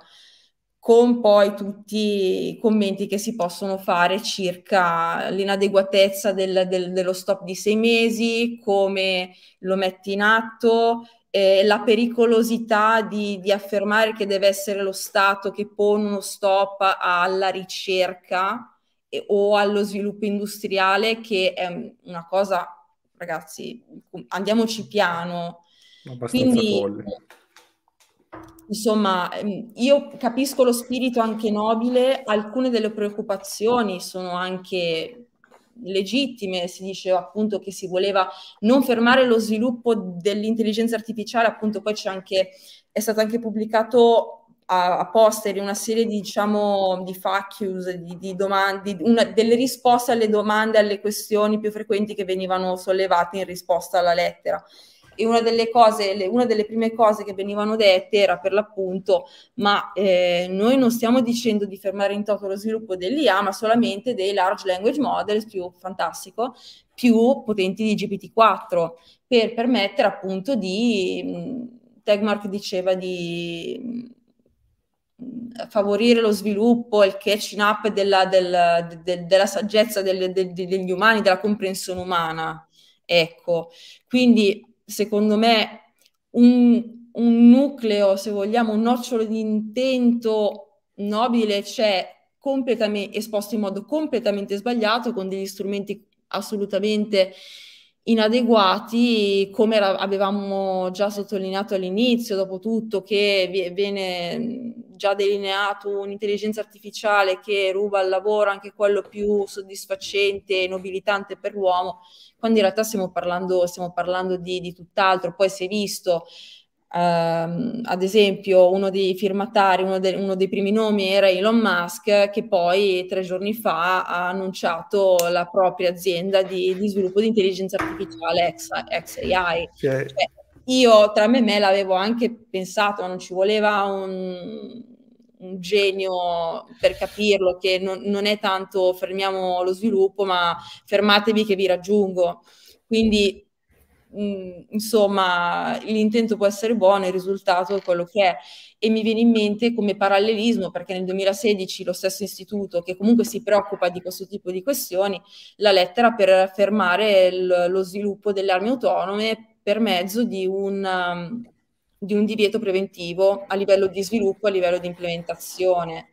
con poi tutti i commenti che si possono fare circa l'inadeguatezza del, del, dello stop di sei mesi, come lo metti in atto, eh, la pericolosità di, di, affermare che deve essere lo Stato che pone uno stop alla ricerca e, o allo sviluppo industriale, che è una cosa, ragazzi, andiamoci piano. Abbastanza Quindi, folle. Insomma, ehm, io capisco lo spirito anche nobile, alcune delle preoccupazioni sono anche legittime, si diceva appunto che si voleva non fermare lo sviluppo dell'intelligenza artificiale, appunto poi c'è anche, è stato anche pubblicato a, a posteri una serie di, diciamo, di FAQs, di, di domande, una, delle risposte alle domande, alle questioni più frequenti che venivano sollevate in risposta alla lettera e una delle cose, le, una delle prime cose che venivano dette era per l'appunto, ma eh, noi non stiamo dicendo di fermare in toto lo sviluppo dell'IA, ma solamente dei large language models più fantastico, più potenti di GPT-4, per permettere appunto di, Tegmark diceva di favorire lo sviluppo, il catching up della, della, de, della saggezza del, de, degli umani, della comprensione umana. Ecco, quindi secondo me, un, un nucleo, se vogliamo, un nocciolo di intento nobile c'è completamente esposto in modo completamente sbagliato con degli strumenti assolutamente inadeguati, come avevamo già sottolineato all'inizio, dopo tutto che viene già delineato un'intelligenza artificiale che ruba il lavoro, anche quello più soddisfacente e nobilitante per l'uomo, quando in realtà stiamo parlando, stiamo parlando di, di tutt'altro. Poi si è visto Uh, ad esempio, uno dei firmatari, uno, de- uno, dei primi nomi era Elon Musk, che poi tre giorni fa ha annunciato la propria azienda di, di sviluppo di intelligenza artificiale XAI. Cioè, io tra me e me l'avevo anche pensato, ma non ci voleva un, un genio per capirlo, che non, non è tanto fermiamo lo sviluppo, ma fermatevi che vi raggiungo. Quindi mh, mm, insomma l'intento può essere buono, il risultato è quello che è. E mi viene in mente come parallelismo, perché nel 2016 lo stesso istituto che comunque si preoccupa di questo tipo di questioni, la lettera per fermare il, lo sviluppo delle armi autonome per mezzo di un, um, di un divieto preventivo a livello di sviluppo, a livello di implementazione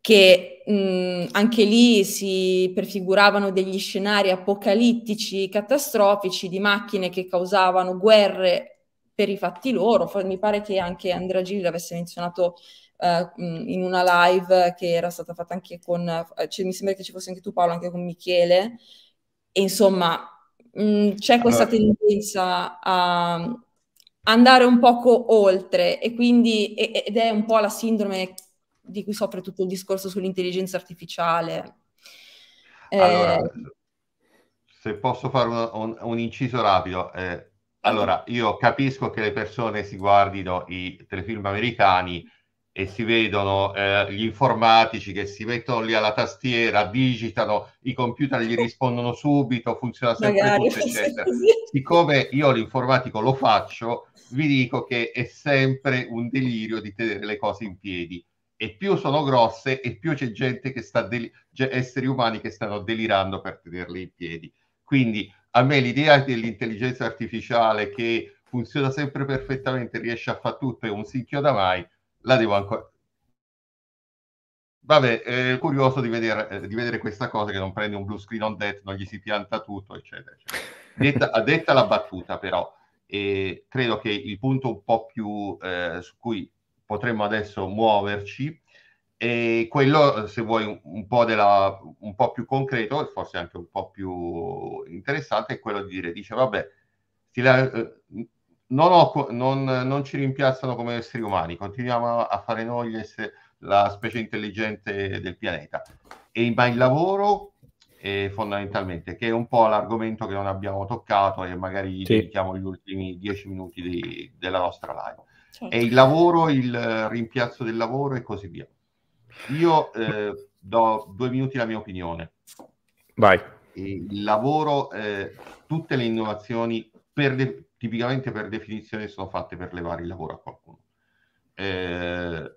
che mh, anche lì si prefiguravano degli scenari apocalittici, catastrofici, di macchine che causavano guerre per i fatti loro. Mi pare che anche Andrea Gilli l'avesse menzionato Uh, in una live che era stata fatta anche con, eh, cioè, mi sembra che ci fosse anche tu Paolo, anche con Michele, e insomma mh, c'è questa tendenza a andare un poco oltre e quindi ed è un po' la sindrome di cui soffre tutto il discorso sull'intelligenza artificiale. Eh... Allora, se posso fare un, un, un inciso rapido, eh, allora io capisco che le persone si guardino i telefilm americani e si vedono eh, gli informatici che si mettono lì alla tastiera, digitano, i computer gli rispondono subito, funziona sempre Magari, tutto, eccetera. Siccome io l'informatico lo faccio, vi dico che è sempre un delirio di tenere le cose in piedi e più sono grosse e più c'è gente che sta, del- esseri umani che stanno delirando per tenerle in piedi. Quindi a me l'idea dell'intelligenza artificiale che funziona sempre perfettamente, riesce a fare tutto, e un sicchio da mai, la devo ancora... Vabbè, è curioso di vedere, eh, di vedere, questa cosa che non prende un blue screen on death, non gli si pianta tutto, eccetera. eccetera. Detta, detta la battuta, però, e credo che il punto un po' più eh, su cui potremmo adesso muoverci e quello, se vuoi, un po, della, un po', più concreto e forse anche un po' più interessante è quello di dire, dice, vabbè, eh, non, ho, non, non ci rimpiazzano come esseri umani, continuiamo a fare noi esseri, la specie intelligente del pianeta. E, ma il lavoro eh, fondamentalmente, che è un po' l'argomento che non abbiamo toccato e magari sì. dedichiamo gli ultimi dieci minuti di, della nostra live. Certo. è il lavoro, il rimpiazzo del lavoro e così via. Io eh, do due minuti la mia opinione. Vai. il lavoro, eh, tutte le innovazioni, per de- tipicamente per definizione, sono fatte per levare il lavoro a qualcuno. Eh,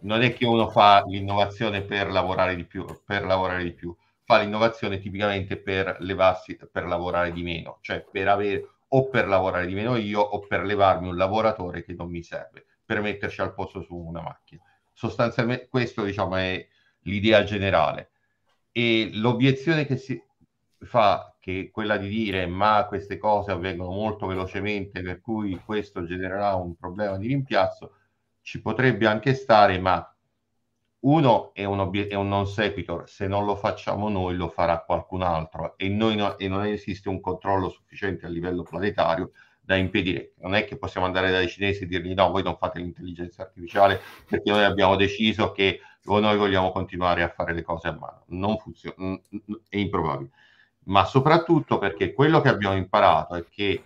non è che uno fa l'innovazione per lavorare di più, per lavorare di più, fa l'innovazione tipicamente per levarsi, per lavorare di meno, cioè per avere o per lavorare di meno io o per levarmi un lavoratore che non mi serve, per metterci al posto su una macchina. Sostanzialmente questo diciamo, è l'idea generale. E l'obiezione che si fa, che è quella di dire ma queste cose avvengono molto velocemente, per cui questo genererà un problema di rimpiazzo, ci potrebbe anche stare, ma uno è un, obiet- è un, non sequitur, se non lo facciamo noi lo farà qualcun altro e, no- e, non esiste un controllo sufficiente a livello planetario da impedire. Non è che possiamo andare dai cinesi e dirgli no, voi non fate l'intelligenza artificiale perché noi abbiamo deciso che o noi vogliamo continuare a fare le cose a mano. Non funziona, è improbabile. Ma soprattutto perché quello che abbiamo imparato è che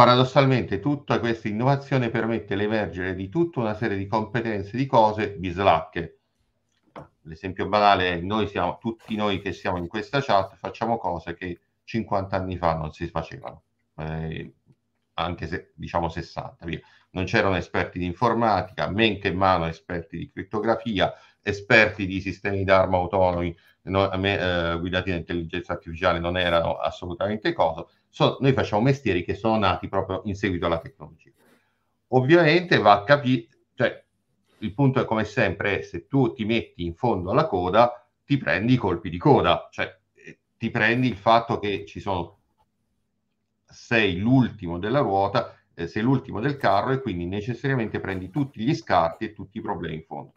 Paradossalmente tutta questa innovazione permette l'emergere di tutta una serie di competenze di cose bislacche. L'esempio banale è noi siamo, tutti noi che siamo in questa chat facciamo cose che 50 anni fa non si facevano, eh, anche se diciamo 60. Via. Non c'erano esperti di informatica, men che mano esperti di crittografia, esperti di sistemi d'arma autonomi no, me, eh, guidati da intelligenza artificiale non erano assolutamente cosa So, noi facciamo mestieri che sono nati proprio in seguito alla tecnologia. Ovviamente va a capire, cioè, il punto è come sempre, se tu ti metti in fondo alla coda, ti prendi i colpi di coda, cioè eh, ti prendi il fatto che ci sono sei l'ultimo della ruota, eh, sei l'ultimo del carro e quindi necessariamente prendi tutti gli scarti e tutti i problemi in fondo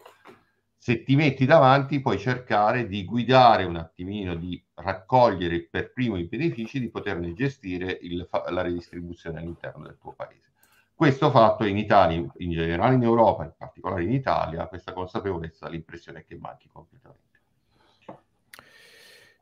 se ti metti davanti puoi cercare di guidare un attimino, di raccogliere per primo i benefici, di poterne gestire il, la redistribuzione all'interno del tuo paese. Questo fatto in Italia, in generale in Europa, in particolare in Italia, questa consapevolezza l'impressione è che manchi completamente.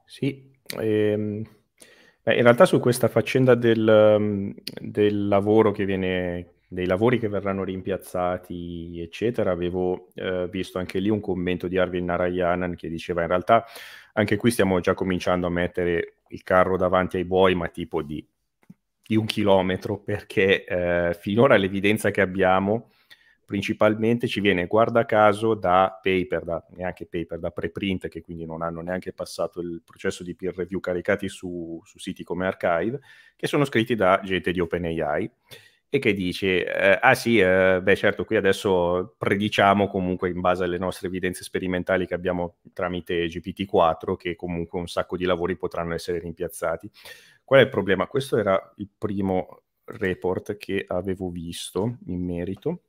Sì, ehm, in realtà su questa faccenda del, del lavoro che viene, dei lavori che verranno rimpiazzati, eccetera, avevo eh, visto anche lì un commento di Arvin Narayanan che diceva in realtà anche qui stiamo già cominciando a mettere il carro davanti ai buoi, ma tipo di, di un chilometro, perché eh, finora l'evidenza che abbiamo principalmente ci viene, guarda caso, da paper, da, neanche paper, da preprint, che quindi non hanno neanche passato il processo di peer review caricati su, su siti come Archive, che sono scritti da gente di OpenAI e che dici, eh, ah sì, eh, beh certo, qui adesso prediciamo comunque in base alle nostre evidenze sperimentali che abbiamo tramite GPT-4 che comunque un sacco di lavori potranno essere rimpiazzati. Qual è il problema? Questo era il primo report che avevo visto in merito.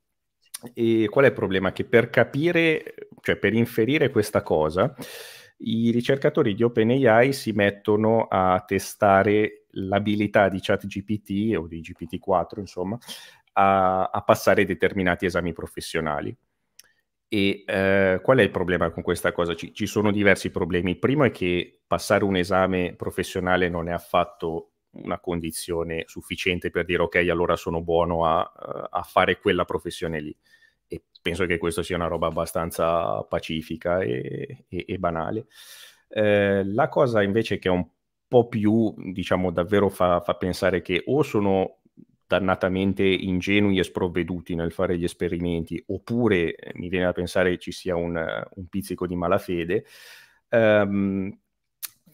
E qual è il problema? Che per capire, cioè per inferire questa cosa, i ricercatori di OpenAI si mettono a testare l'abilità di ChatGPT o di GPT-4, insomma, a, a passare determinati esami professionali. E eh, qual è il problema con questa cosa? Ci, ci, sono diversi problemi. Il primo è che passare un esame professionale non è affatto una condizione sufficiente per dire ok, allora sono buono a, a fare quella professione lì. E penso che questa sia una roba abbastanza pacifica e, e, e banale. Eh, la cosa invece che è un po' più, diciamo, davvero fa, fa pensare che o sono dannatamente ingenui e sprovveduti nel fare gli esperimenti, oppure eh, mi viene da pensare ci sia un, un pizzico di malafede, ehm,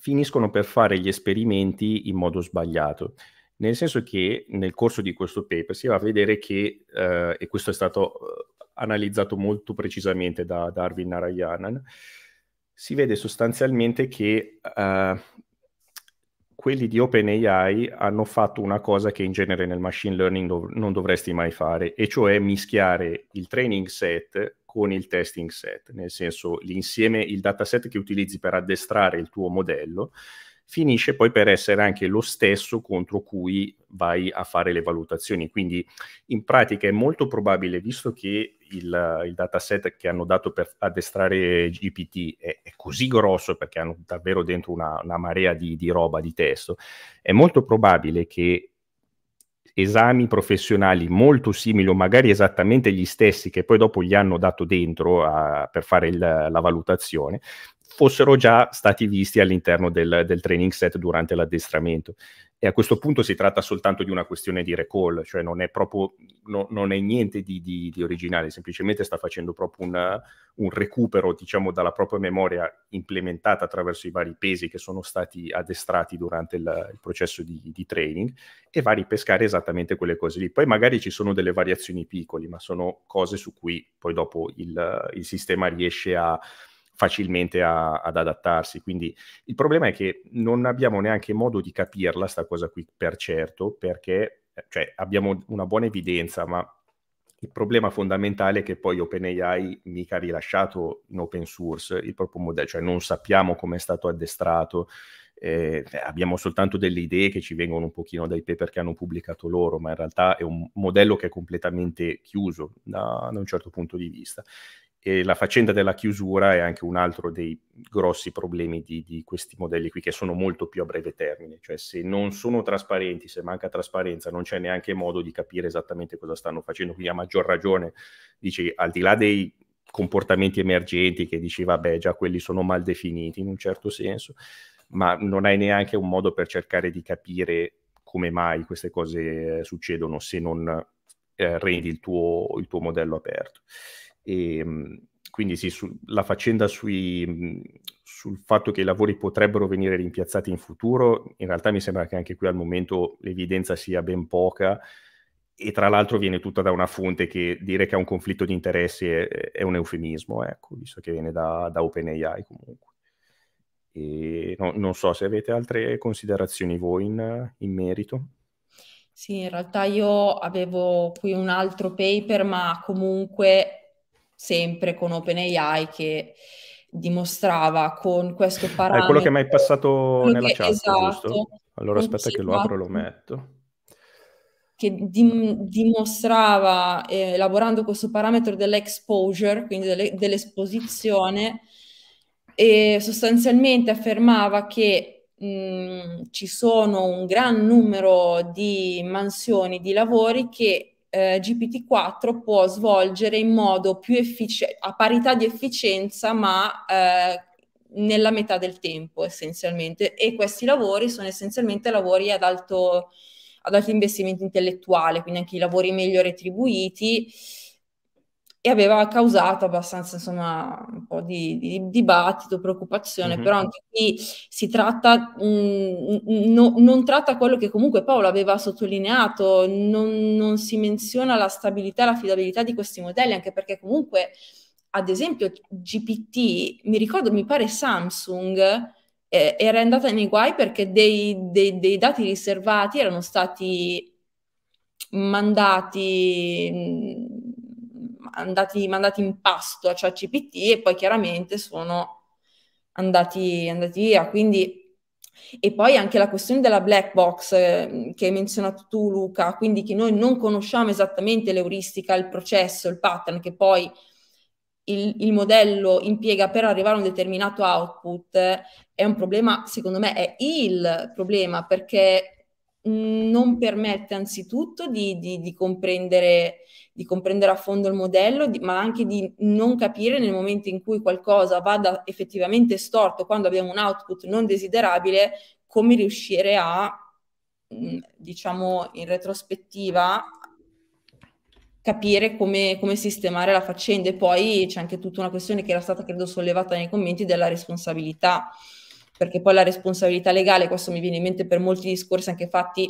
finiscono per fare gli esperimenti in modo sbagliato. Nel senso che nel corso di questo paper si va a vedere che, eh, e questo è stato eh, analizzato molto precisamente da, Darwin Narayanan, si vede sostanzialmente che eh, quelli di OpenAI hanno fatto una cosa che in genere nel machine learning dov- non dovresti mai fare, e cioè mischiare il training set con il testing set, nel senso l'insieme, il dataset che utilizzi per addestrare il tuo modello finisce poi per essere anche lo stesso contro cui vai a fare le valutazioni. Quindi in pratica è molto probabile, visto che il, il dataset che hanno dato per addestrare GPT è, è così grosso perché hanno davvero dentro una, una marea di, di roba, di testo, è molto probabile che esami professionali molto simili o magari esattamente gli stessi che poi dopo gli hanno dato dentro a, per fare il, la valutazione, fossero già stati visti all'interno del, del training set durante l'addestramento. E a questo punto si tratta soltanto di una questione di recall, cioè non è proprio, no, non è niente di, di, di, originale, semplicemente sta facendo proprio una, un recupero, diciamo, dalla propria memoria implementata attraverso i vari pesi che sono stati addestrati durante il, il processo di, di, training e va a ripescare esattamente quelle cose lì. Poi magari ci sono delle variazioni piccole, ma sono cose su cui poi dopo il, il sistema riesce a facilmente a, ad adattarsi. Quindi il problema è che non abbiamo neanche modo di capirla, sta cosa qui per certo, perché eh, cioè, abbiamo una buona evidenza, ma il problema fondamentale è che poi OpenAI mica ha rilasciato in open source il proprio modello, cioè non sappiamo come è stato addestrato, eh, abbiamo soltanto delle idee che ci vengono un pochino dai paper che hanno pubblicato loro, ma in realtà è un modello che è completamente chiuso da, da un certo punto di vista. E la faccenda della chiusura è anche un altro dei grossi problemi di, di, questi modelli qui, che sono molto più a breve termine. Cioè, se non sono trasparenti, se manca trasparenza, non c'è neanche modo di capire esattamente cosa stanno facendo. Quindi, a maggior ragione, dici, al di là dei comportamenti emergenti che dici, vabbè, già quelli sono mal definiti in un certo senso, ma non hai neanche un modo per cercare di capire come mai queste cose eh, succedono se non eh, rendi il tuo, il tuo modello aperto. E, ehm, quindi sì, su, la faccenda sui, sul fatto che i lavori potrebbero venire rimpiazzati in futuro, in realtà mi sembra che anche qui al momento l'evidenza sia ben poca e tra l'altro viene tutta da una fonte che dire che ha un conflitto di interessi è, è un eufemismo, ecco, visto che viene da, da OpenAI comunque. E no, non so se avete altre considerazioni voi in, in merito. Sì, in realtà io avevo qui un altro paper, ma comunque sempre con OpenAI che dimostrava con questo parametro... È quello che mi hai passato nella chat, esatto, giusto? Allora aspetta che lo apro e lo metto. Che dim- dimostrava, eh, elaborando questo parametro dell'exposure, quindi delle, dell'esposizione, e sostanzialmente affermava che mh, mm, ci sono un gran numero di mansioni, di lavori che eh, GPT-4 può svolgere in modo più efficiente, a parità di efficienza, ma eh, nella metà del tempo essenzialmente. E questi lavori sono essenzialmente lavori ad alto, ad alto investimento intellettuale, quindi anche i lavori meglio retribuiti e aveva causato abbastanza insomma un po' di, di dibattito, preoccupazione, mm-hmm. però anche qui si tratta, mh, mm, mm, no, non tratta quello che comunque Paolo aveva sottolineato, non, non si menziona la stabilità, l'affidabilità di questi modelli, anche perché comunque ad esempio GPT, mi ricordo, mi pare Samsung eh, era andata nei guai perché dei, dei, dei dati riservati erano stati mandati mm, andati mandati in pasto a ChatGPT e poi chiaramente sono andati, andati via. Quindi e poi anche la questione della black box eh, che hai menzionato tu, Luca, quindi che noi non conosciamo esattamente l'euristica, il processo, il pattern che poi il, il modello impiega per arrivare a un determinato output, eh, è un problema, secondo me, è il problema perché Mm, non permette anzitutto di, di, di, comprendere, di comprendere a fondo il modello, ma anche di non capire nel momento in cui qualcosa vada effettivamente storto, quando abbiamo un output non desiderabile, come riuscire a, mm, diciamo, in retrospettiva capire come, come sistemare la faccenda e poi c'è anche tutta una questione che era stata credo sollevata nei commenti della responsabilità perché poi la responsabilità legale, questo mi viene in mente per molti discorsi anche fatti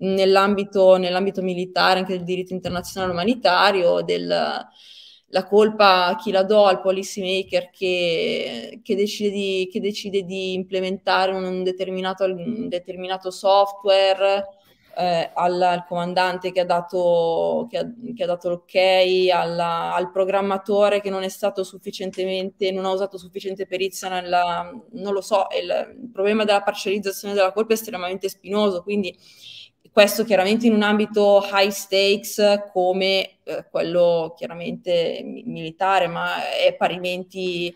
nell'ambito, nell'ambito militare, anche del diritto internazionale umanitario, del, la colpa chi la do al policymaker che, che, decide, di, che decide di implementare un determinato, un determinato software eh, al, al, comandante che ha dato, che ha, che ha dato l'ok, alla, al programmatore che non è stato sufficientemente, non ha usato sufficiente perizia nella, non lo so, il, il problema della parcializzazione della colpa è estremamente spinoso, quindi questo chiaramente in un ambito high stakes come eh, quello chiaramente militare, ma è parimenti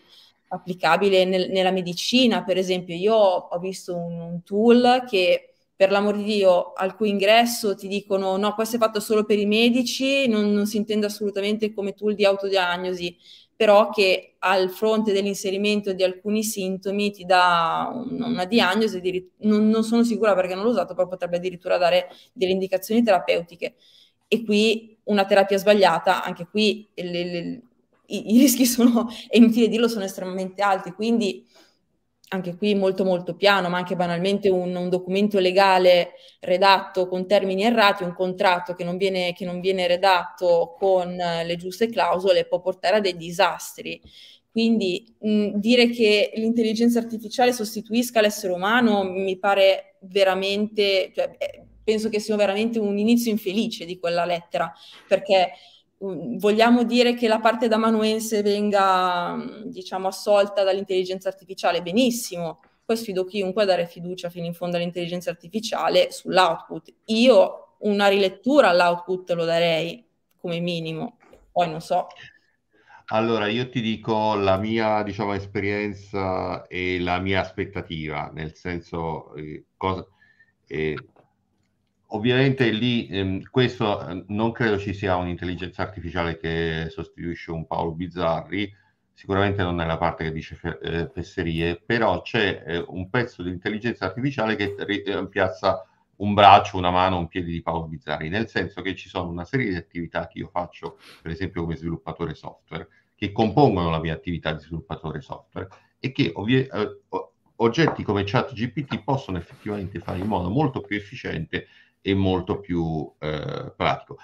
applicabile nel, nella medicina, per esempio io ho visto un, un tool che per l'amor di Dio, al cui ingresso ti dicono no, questo è fatto solo per i medici, non, non si intende assolutamente come tool di autodiagnosi, però che al fronte dell'inserimento di alcuni sintomi ti dà una, diagnosi, di, non, non, sono sicura perché non l'ho usato, però potrebbe addirittura dare delle indicazioni terapeutiche. E qui una terapia sbagliata, anche qui le, le, i, i rischi sono, è inutile dirlo, sono estremamente alti, quindi anche qui molto molto piano, ma anche banalmente un, un, documento legale redatto con termini errati, un contratto che non, viene, che non viene redatto con eh, le giuste clausole può portare a dei disastri. Quindi mh, dire che l'intelligenza artificiale sostituisca l'essere umano mi pare veramente, cioè, eh, penso che sia veramente un inizio infelice di quella lettera, perché Mm, vogliamo dire che la parte da manuense venga, mm, diciamo, assolta dall'intelligenza artificiale? Benissimo, poi sfido chiunque a dare fiducia fino in fondo all'intelligenza artificiale sull'output. Io una rilettura all'output lo darei come minimo, poi non so. Allora, io ti dico la mia, diciamo, esperienza e la mia aspettativa, nel senso, eh, cosa, eh, Ovviamente lì ehm, questo ehm, non credo ci sia un'intelligenza artificiale che sostituisce un Paolo Bizzarri, sicuramente non è la parte che dice eh, fesserie, però c'è eh, un pezzo di intelligenza artificiale che eh, piazza un braccio, una mano, un piede di Paolo Bizzarri, nel senso che ci sono una serie di attività che io faccio, per esempio come sviluppatore software, che compongono la mia attività di sviluppatore software e che ovvi- eh, oggetti come ChatGPT possono effettivamente fare in modo molto più efficiente e molto più eh, pratico.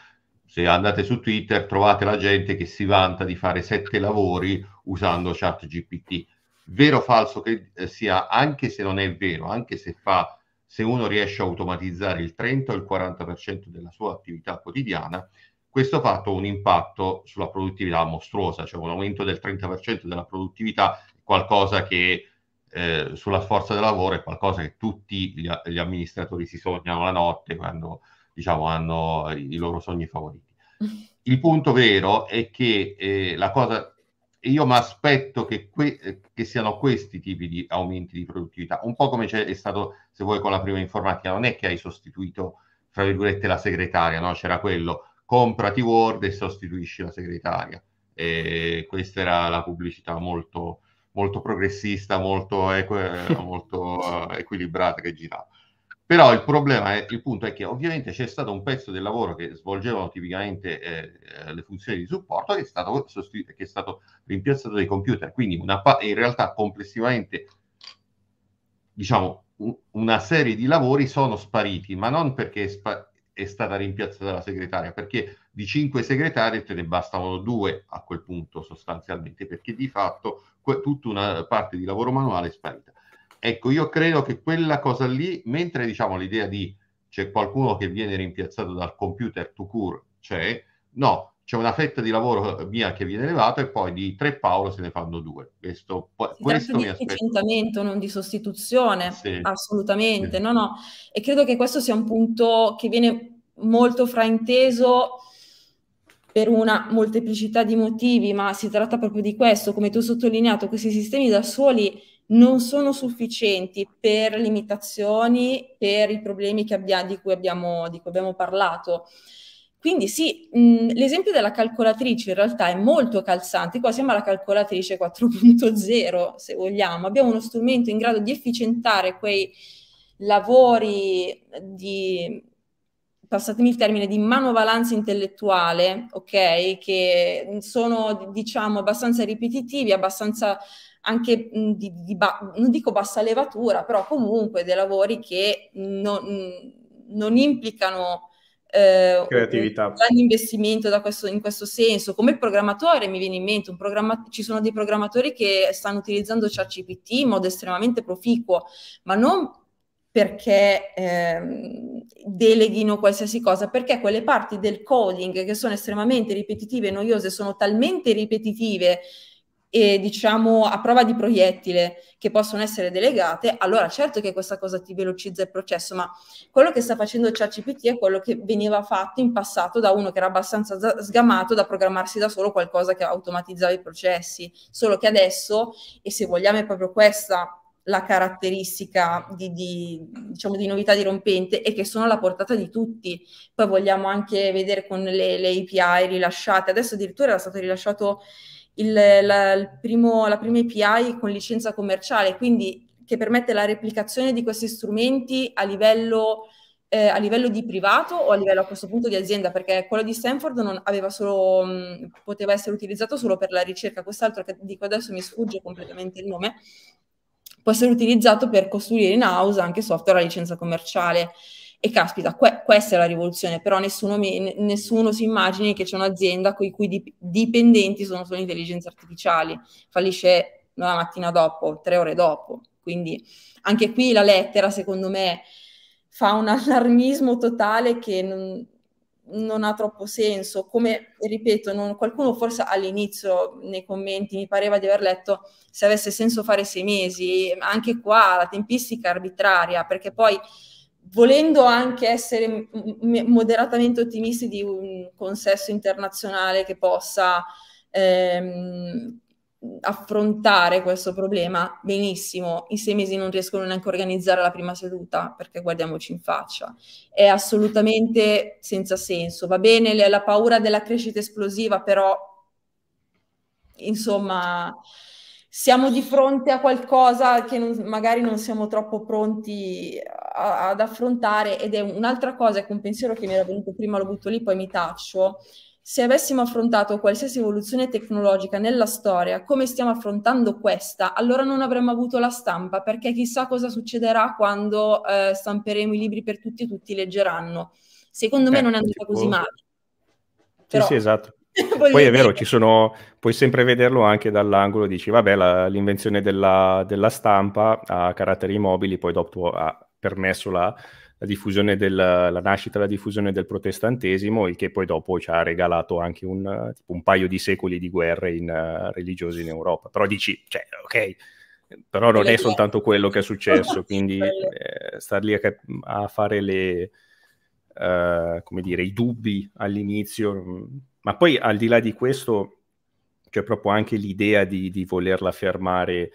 Se andate su Twitter trovate la gente che si vanta di fare sette lavori usando ChatGPT. Vero o falso che eh, sia, anche se non è vero, anche se, fa, se uno riesce a automatizzare il 30 o il 40% della sua attività quotidiana, questo fatto ha un impatto sulla produttività mostruosa, cioè un aumento del 30% della produttività, qualcosa che eh, sulla forza del lavoro è qualcosa che tutti gli, gli, amministratori si sognano la notte quando diciamo, hanno i, i loro sogni favoriti. Il punto vero è che eh, la cosa, io mi aspetto che, que, che, siano questi tipi di aumenti di produttività, un po' come è stato, se vuoi, con la prima informatica, non è che hai sostituito, fra virgolette, la segretaria, no? c'era quello, comprati Word e sostituisci la segretaria. E eh, questa era la pubblicità molto molto progressista, molto, equ- molto uh, equilibrata che girava. Però il problema è, il punto è che ovviamente c'è stato un pezzo del lavoro che svolgevano tipicamente eh, eh le funzioni di supporto che è stato, sostitu- che è stato rimpiazzato dai computer, quindi pa- in realtà complessivamente diciamo un- una serie di lavori sono spariti, ma non perché è, spa- è stata rimpiazzata la segretaria, perché di cinque segretari te ne bastavano due a quel punto sostanzialmente, perché di fatto que- tutta una parte di lavoro manuale è sparita. Ecco, io credo che quella cosa lì, mentre diciamo l'idea di c'è qualcuno che viene rimpiazzato dal computer to cure, c'è, no, c'è una fetta di lavoro mia che viene elevata e poi di tre Paolo se ne fanno due. Questo, si questo mi aspetto. efficientamento, non di sostituzione, sì. assolutamente, sì. no, no. E credo che questo sia un punto che viene molto frainteso per una molteplicità di motivi, ma si tratta proprio di questo, come tu hai sottolineato, questi sistemi da soli non sono sufficienti per limitazioni, per i problemi abbia, di, cui abbiamo, di, cui abbiamo, parlato. Quindi sì, mh, mm, l'esempio della calcolatrice in realtà è molto calzante, qua siamo alla calcolatrice 4.0 se vogliamo, abbiamo uno strumento in grado di efficientare quei lavori di, passatemi il termine, di manovalanza intellettuale, ok? Che sono, diciamo, abbastanza ripetitivi, abbastanza anche di, di ba- non dico bassa levatura, però comunque dei lavori che non, non implicano eh, creatività. un investimento da questo, in questo senso. Come programmatore mi viene in mente, un programma- ci sono dei programmatori che stanno utilizzando ChatGPT in modo estremamente proficuo, ma non perché ehm, deleghino qualsiasi cosa, perché quelle parti del coding che sono estremamente ripetitive e noiose sono talmente ripetitive e diciamo a prova di proiettile che possono essere delegate, allora certo che questa cosa ti velocizza il processo, ma quello che sta facendo ChatGPT è quello che veniva fatto in passato da uno che era abbastanza sgamato da programmarsi da solo qualcosa che automatizzava i processi, solo che adesso, e se vogliamo è proprio questa la caratteristica di, di, diciamo, di novità dirompente e che sono alla portata di tutti. Poi vogliamo anche vedere con le, le API rilasciate. Adesso addirittura era stato rilasciato il, la, il primo, la prima API con licenza commerciale, quindi che permette la replicazione di questi strumenti a livello eh, a livello di privato o a livello a questo punto di azienda, perché quello di Stanford non aveva solo, mh, mm, poteva essere utilizzato solo per la ricerca, quest'altro che dico adesso mi sfugge completamente il nome, può essere utilizzato per costruire in house anche software a licenza commerciale. E caspita, que- questa è la rivoluzione, però nessuno, me- nessuno si immagini che c'è un'azienda con i cui dip- dipendenti sono solo intelligenze artificiali, fallisce la mattina dopo, tre ore dopo. Quindi anche qui la lettera, secondo me, fa un allarmismo totale che non, non ha troppo senso. Come ripeto, non, qualcuno forse all'inizio nei commenti mi pareva di aver letto se avesse senso fare sei mesi, anche qua la tempistica è arbitraria, perché poi volendo anche essere moderatamente ottimisti di un consesso internazionale che possa ehm, affrontare questo problema benissimo. In sei mesi non riescono neanche a organizzare la prima seduta perché guardiamoci in faccia. È assolutamente senza senso. Va bene la paura della crescita esplosiva, però insomma siamo di fronte a qualcosa che non, magari non siamo troppo pronti a, ad affrontare ed è un'altra cosa, è un pensiero che mi era venuto prima, lo butto lì, poi mi taccio se avessimo affrontato qualsiasi evoluzione tecnologica nella storia come stiamo affrontando questa, allora non avremmo avuto la stampa, perché chissà cosa succederà quando eh, stamperemo i libri per tutti e tutti leggeranno. Secondo me eh, non è andata tipo... così male. Però... Sì, sì, esatto. poi è vero, ci sono, puoi sempre vederlo anche dall'angolo, dici, vabbè, la, l'invenzione della, della, stampa a caratteri mobili, poi dopo ha permesso la la diffusione del, la nascita e la diffusione del protestantesimo, il che poi dopo ci ha regalato anche un, tipo un paio di secoli di guerre in, uh, eh, religiose in Europa. Però dici, cioè, ok, però non è soltanto quello che è successo, quindi eh, star lì a, cap- a fare le, uh, come dire, i dubbi all'inizio, mm, ma poi al di là di questo c'è proprio anche l'idea di, di volerla fermare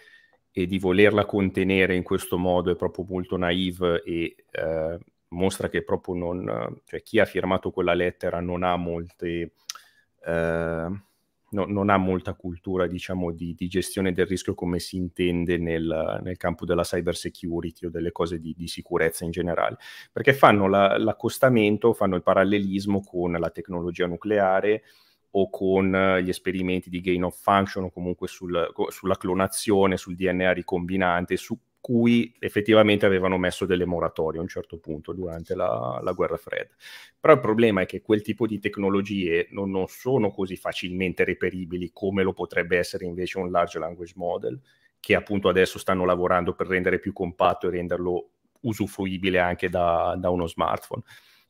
e di volerla contenere in questo modo è proprio molto naive e eh, mostra che proprio non, cioè chi ha firmato quella lettera non ha molte, eh, no, non ha molta cultura, diciamo, di, di, gestione del rischio come si intende nel, nel, campo della cyber security o delle cose di, di sicurezza in generale, perché fanno la, l'accostamento, fanno il parallelismo con la tecnologia nucleare, o con eh, gli esperimenti di gain of function o comunque sul, sulla clonazione, sul DNA ricombinante, su cui effettivamente avevano messo delle moratorie a un certo punto durante la, la guerra fredda. Però il problema è che quel tipo di tecnologie non, non sono così facilmente reperibili come lo potrebbe essere invece un large language model, che appunto adesso stanno lavorando per rendere più compatto e renderlo usufruibile anche da, da uno smartphone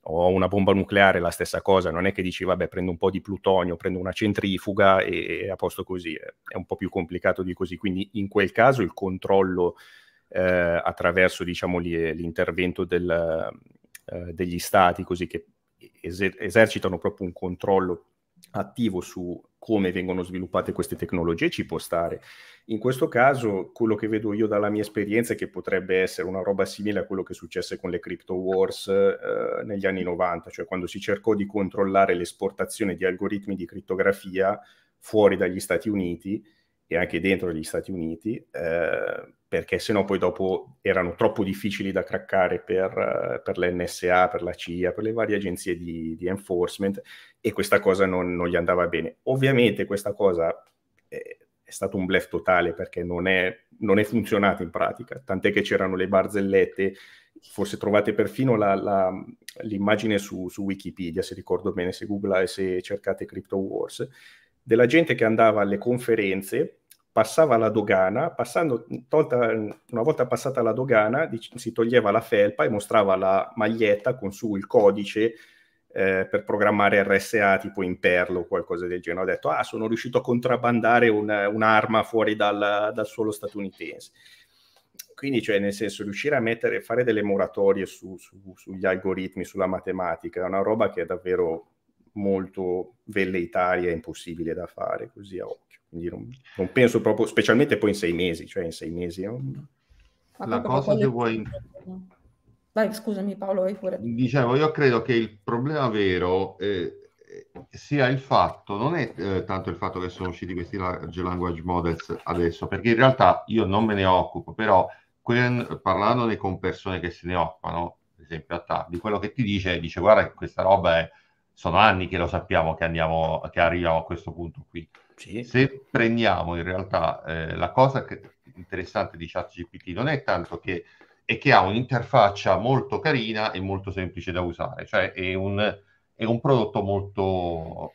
o una bomba nucleare la stessa cosa, non è che dici vabbè prendo un po' di plutonio, prendo una centrifuga e, e a posto così, è un po' più complicato di così, quindi in quel caso il controllo eh, attraverso diciamo, li, l'intervento del, eh, degli stati così che eser- esercitano proprio un controllo attivo su come vengono sviluppate queste tecnologie ci può stare. In questo caso, quello che vedo io dalla mia esperienza è che potrebbe essere una roba simile a quello che successe con le crypto wars eh, negli anni 90, cioè quando si cercò di controllare l'esportazione di algoritmi di criptografia fuori dagli Stati Uniti e anche dentro gli Stati Uniti, eh, perché sennò poi dopo erano troppo difficili da craccare per, eh, per l'NSA, per la CIA, per le varie agenzie di, di enforcement e questa cosa non, non gli andava bene. Ovviamente questa cosa è, eh, è stato un blef totale perché non è, non è funzionato in pratica, tant'è che c'erano le barzellette, forse trovate perfino la, la, l'immagine su, su, Wikipedia, se ricordo bene, se googlate, se cercate Crypto Wars, della gente che andava alle conferenze, passava la dogana, passando, tolta, una volta passata la dogana, si toglieva la felpa e mostrava la maglietta con su il codice eh, per programmare RSA tipo in Perl o qualcosa del genere. Ho detto, ah, sono riuscito a contrabbandare un, un'arma fuori dal, dal suolo statunitense quindi cioè, nel senso riuscire a mettere, fare delle moratorie su, su, sugli algoritmi, sulla matematica, è una roba che è davvero molto velleitaria e impossibile da fare così a occhio. Quindi non, non penso proprio, specialmente poi in sei mesi, cioè in sei mesi. Non... La cosa che vuoi... Vai, scusami Paolo, vai pure. Dicevo, io credo che il problema vero eh, sia il fatto, non è eh, tanto il fatto che sono usciti questi large language models adesso, perché in realtà io non me ne occupo, però quel, parlandone con persone che se ne occupano, per esempio a Tardi, quello che ti dice, dice guarda questa roba è, sono anni che lo sappiamo che, andiamo, che arriviamo a questo punto qui. Sì. Se prendiamo in realtà eh, la cosa che, interessante di ChatGPT, non è tanto che e che ha un'interfaccia molto carina e molto semplice da usare, cioè è un, è un prodotto molto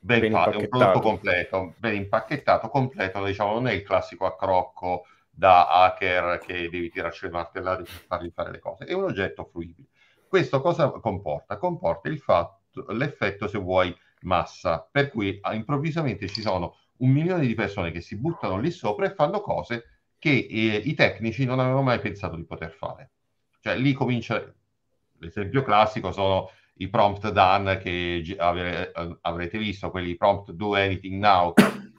ben, ben fatto, è un prodotto completo, ben impacchettato, completo, diciamo, non è il classico accrocco da hacker che devi tirarci le martellate per fargli fare le cose, è un oggetto fruibile. Questo cosa comporta? Comporta il fatto, l'effetto, se vuoi, massa, per cui ah, improvvisamente ci sono un milione di persone che si buttano lì sopra e fanno cose che eh, i tecnici non avevano mai pensato di poter fare. Cioè lì comincia l'esempio classico sono i prompt done che avre, eh, avrete visto, quelli prompt do anything now,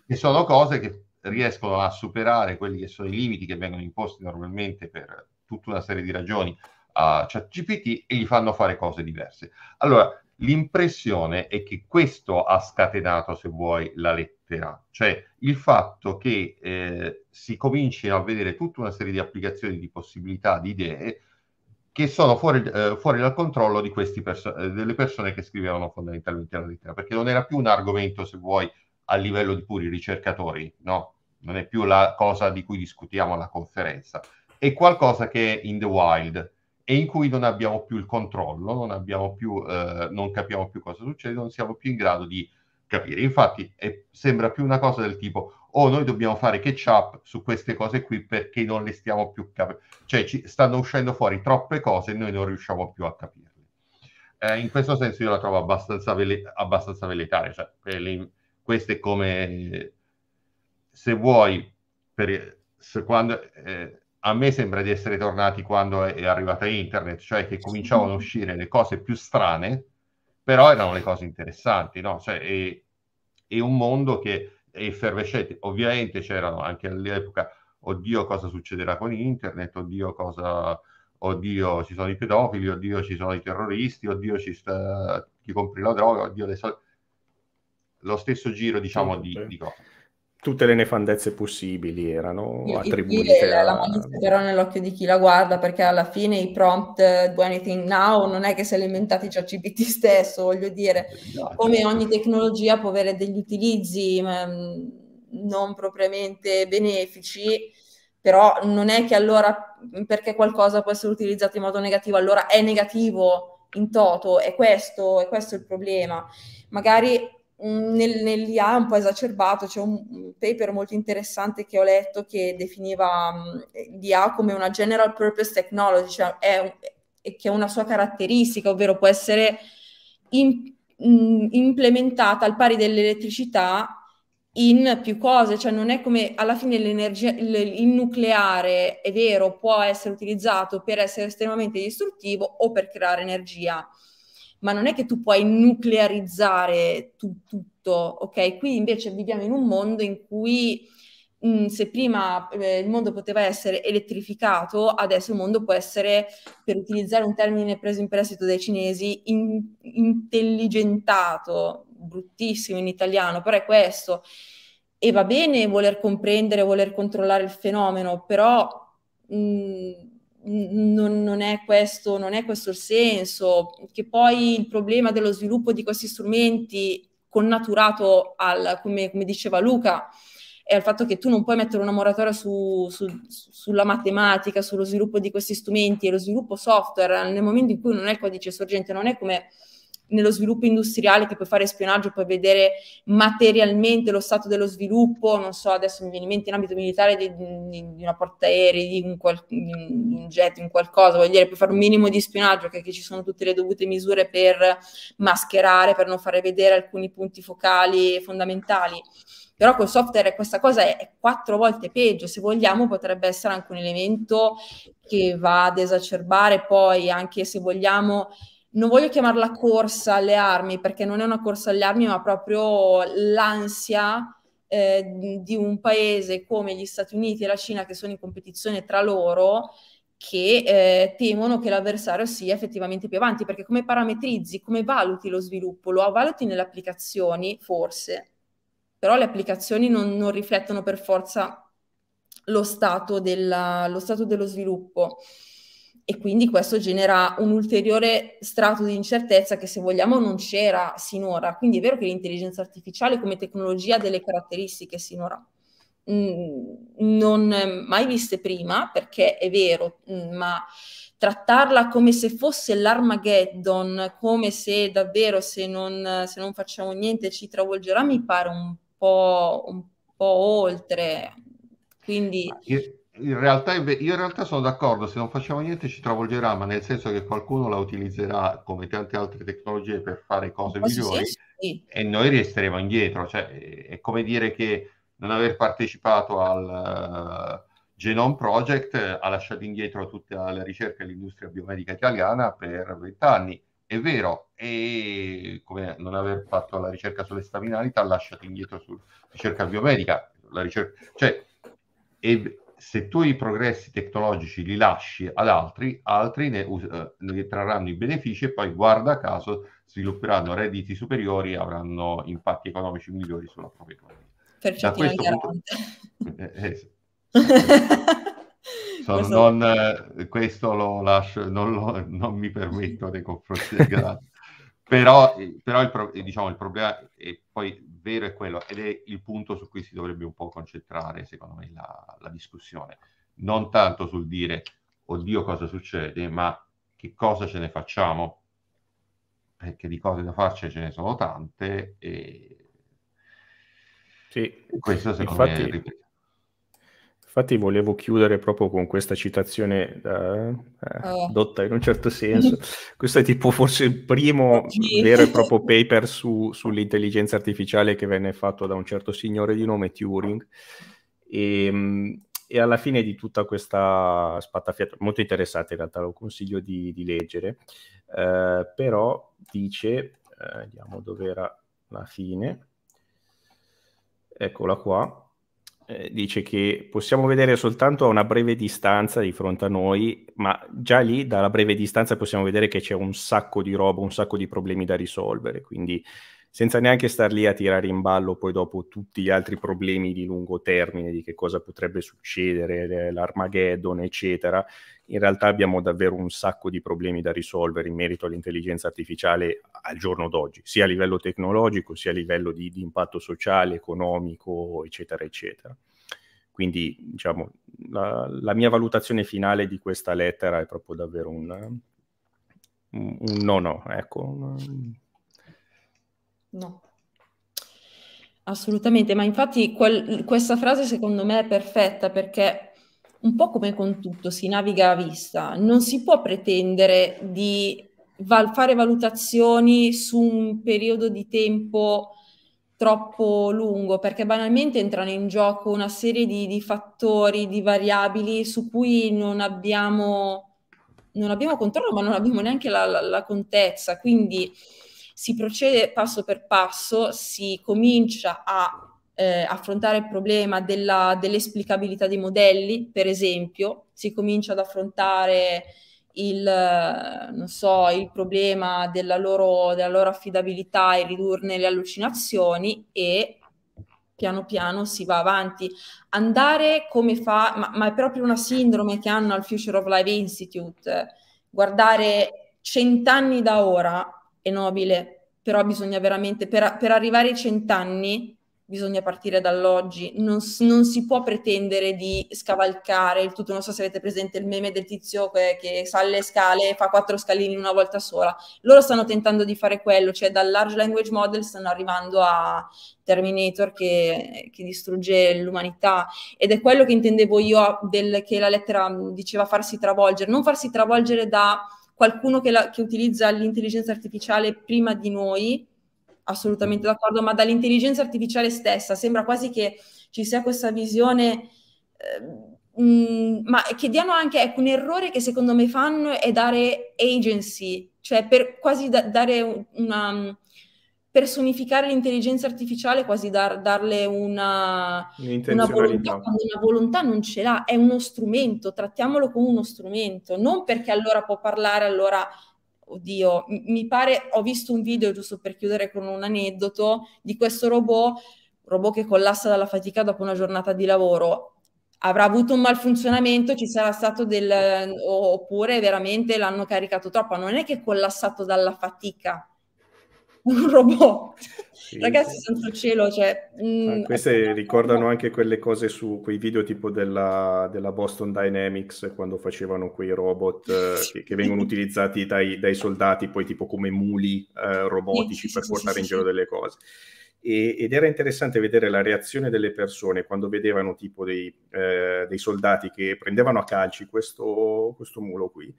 che sono cose che riescono a superare quelli che sono i limiti che vengono imposti normalmente per tutta una serie di ragioni a ChatGPT e gli fanno fare cose diverse. Allora, L'impressione è che questo ha scatenato, se vuoi, la lettera, cioè il fatto che eh, si comincino a vedere tutta una serie di applicazioni, di possibilità, di idee che sono fuori, eh, fuori dal controllo perso- eh, delle persone che scrivevano fondamentalmente la lettera, perché non era più un argomento, se vuoi, a livello di puri ricercatori, no? Non è più la cosa di cui discutiamo alla conferenza, è qualcosa che è in the wild, e in cui non abbiamo più il controllo, non, abbiamo più, eh, non, capiamo più cosa succede, non siamo più in grado di capire. Infatti è, sembra più una cosa del tipo, oh noi dobbiamo fare catch up su queste cose qui perché non le stiamo più capendo, cioè ci stanno uscendo fuori troppe cose e noi non riusciamo più a capirle. Eh, in questo senso io la trovo abbastanza, vele- abbastanza veletare, cioè, eh, le, questo è come se vuoi, per, se quando... Eh, a me sembra di essere tornati quando è arrivata internet, cioè che cominciavano a uscire le cose più strane, però erano le cose interessanti, no? Cioè, è, è un mondo che è effervescente. Ovviamente c'erano anche all'epoca, oddio cosa succederà con internet, oddio cosa... Oddio, ci sono i pedofili, oddio, ci sono i terroristi, oddio, ci sta chi compri la droga, oddio, le solite lo stesso giro diciamo di, di cose tutte le nefandezze possibili erano io, attribuite io, a... la magica però nell'occhio di chi la guarda perché alla fine i prompt eh, do anything now non è che se li inventati già CBT stesso voglio dire no, certo. come certo. ogni tecnologia può avere degli utilizzi mh, mm, non propriamente benefici però non è che allora mm, perché qualcosa può essere utilizzato in modo negativo allora è negativo in toto è questo, è questo il problema magari nel, nell'IA è un po' esacerbato, c'è un paper molto interessante che ho letto che definiva l'IA mm, come una general purpose technology, cioè è un, che è una sua caratteristica, ovvero può essere in, mh, mm, implementata al pari dell'elettricità in più cose, cioè non è come alla fine l'energia, il nucleare, è vero, può essere utilizzato per essere estremamente distruttivo o per creare energia ma non è che tu puoi nuclearizzare tu, tutto, ok? Qui invece viviamo in un mondo in cui mh, mm, se prima eh, il mondo poteva essere elettrificato, adesso il mondo può essere, per utilizzare un termine preso in prestito dai cinesi, in- intelligentato, bruttissimo in italiano, però è questo. E va bene voler comprendere, voler controllare il fenomeno, però mh, mm, non, non, è questo, non è questo il senso, che poi il problema dello sviluppo di questi strumenti connaturato al, come, come diceva Luca, è il fatto che tu non puoi mettere una moratoria su, su, sulla matematica, sullo sviluppo di questi strumenti e lo sviluppo software nel momento in cui non è il codice sorgente, non è come nello sviluppo industriale che puoi fare spionaggio, puoi vedere materialmente lo stato dello sviluppo, non so, adesso mi viene in mente in ambito militare di, di, di una portaerei, di un, qual, di un jet, di un qualcosa, voglio dire puoi fare un minimo di spionaggio, perché ci sono tutte le dovute misure per mascherare, per non fare vedere alcuni punti focali fondamentali però col software questa cosa è, quattro volte peggio, se vogliamo potrebbe essere anche un elemento che va ad esacerbare poi anche se vogliamo non voglio chiamarla corsa alle armi perché non è una corsa alle armi, ma proprio l'ansia eh, di un paese come gli Stati Uniti e la Cina che sono in competizione tra loro che eh, temono che l'avversario sia effettivamente più avanti, perché come parametrizzi, come valuti lo sviluppo? Lo valuti nelle applicazioni, forse, però le applicazioni non, non riflettono per forza lo stato, della, lo stato dello sviluppo e quindi questo genera un ulteriore strato di incertezza che se vogliamo non c'era sinora. Quindi è vero che l'intelligenza artificiale come tecnologia ha delle caratteristiche sinora mm, non mai viste prima, perché è vero, mm, ma trattarla come se fosse l'Armageddon, come se davvero se non, se non facciamo niente ci travolgerà, mi pare un po', un po oltre. Quindi... Io in realtà io in realtà sono d'accordo, se non facciamo niente ci travolgerà, ma nel senso che qualcuno la utilizzerà come tante altre tecnologie per fare cose migliori sì, sì. e noi resteremo indietro, cioè, è come dire che non aver partecipato al uh, Genome Project eh, ha lasciato indietro tutta la ricerca e l'industria biomedica italiana per vent'anni, è vero, e come non aver fatto la ricerca sulle staminalità ha lasciato indietro sulla ricerca biomedica, la ricerca, cioè, e, se tu i progressi tecnologici li lasci ad altri, altri ne, uh, ne trarranno i benefici e poi, guarda caso, svilupperanno redditi superiori e avranno impatti economici migliori sulla propria economia. Perciò da questo punto... eh, eh, so, non, eh, questo lo lascio, non, lo, non mi permetto nei confronti del garante. Però, però il, pro, diciamo, il, problema è poi vero è quello, ed è il punto su cui si dovrebbe un po' concentrare, secondo me, la, la discussione. Non tanto sul dire, oddio cosa succede, ma che cosa ce ne facciamo? Perché di cose da farci ce ne sono tante e... Sì, questo secondo infatti... me... Infatti volevo chiudere proprio con questa citazione eh, oh. dotta in un certo senso. Questo è tipo forse il primo vero e proprio paper su, sull'intelligenza artificiale che venne fatto da un certo signore di nome Turing. E, ehm, e alla fine di tutta questa spattafiata, molto interessante in realtà, lo consiglio di, di leggere, eh, però dice, eh, vediamo dove era la fine, eccola qua, eh, dice che possiamo vedere soltanto a una breve distanza di fronte a noi, ma già lì dalla breve distanza possiamo vedere che c'è un sacco di roba, un sacco di problemi da risolvere, quindi senza neanche star lì a tirare in ballo poi dopo tutti gli altri problemi di lungo termine, di che cosa potrebbe succedere, l'Armageddon, eccetera, in realtà abbiamo davvero un sacco di problemi da risolvere in merito all'intelligenza artificiale al giorno d'oggi, sia a livello tecnologico, sia a livello di, di impatto sociale, economico, eccetera, eccetera. Quindi, diciamo, la, la, mia valutazione finale di questa lettera è proprio davvero un, un, un no no, ecco. Un, No. Assolutamente, ma infatti quel, questa frase secondo me è perfetta perché un po' come con tutto si naviga a vista, non si può pretendere di val- fare valutazioni su un periodo di tempo troppo lungo perché banalmente entrano in gioco una serie di, di fattori, di variabili su cui non abbiamo, non abbiamo controllo ma non abbiamo neanche la, la, la contezza. Quindi si procede passo per passo, si comincia a eh, affrontare il problema della, dell'esplicabilità dei modelli, per esempio, si comincia ad affrontare il, so, il problema della loro, della loro, affidabilità e ridurne le allucinazioni e piano piano si va avanti. Andare come fa, ma, ma è proprio una sindrome che hanno al Future of Life Institute, guardare cent'anni da ora e nobile, però bisogna veramente, per, per arrivare ai cent'anni, bisogna partire dall'oggi, non, non, si può pretendere di scavalcare il tutto, non so se avete presente il meme del tizio che, che sale le scale e fa quattro scalini una volta sola, loro stanno tentando di fare quello, cioè dal large language model stanno arrivando a Terminator che, che distrugge l'umanità ed è quello che intendevo io del, che la lettera diceva farsi travolgere, non farsi travolgere da qualcuno che, la, che utilizza l'intelligenza artificiale prima di noi, assolutamente d'accordo, ma dall'intelligenza artificiale stessa sembra quasi che ci sia questa visione... Eh, Mm, ma che diano anche ecco, un errore che secondo me fanno è dare agency, cioè per quasi da- dare una, personificare l'intelligenza artificiale, quasi dar, darle una, una, volontà, quando una volontà non ce l'ha, è uno strumento, trattiamolo come uno strumento, non perché allora può parlare, allora, oddio, mi pare, ho visto un video, giusto per chiudere con un aneddoto, di questo robot, robot che collassa dalla fatica dopo una giornata di lavoro, avrà avuto un malfunzionamento, ci sarà stato del... oppure veramente l'hanno caricato troppo, non è che è collassato dalla fatica, un robot. Sì. Ragazzi, santo cielo, cioè... Mh, mm, ah, queste ricordano no. anche quelle cose su quei video tipo della, della Boston Dynamics, quando facevano quei robot eh, che, che, vengono utilizzati dai, dai, soldati, poi tipo come muli eh, robotici sì, per sì, portare in giro delle cose ed era interessante vedere la reazione delle persone quando vedevano tipo dei, eh, dei soldati che prendevano a calci questo, questo mulo qui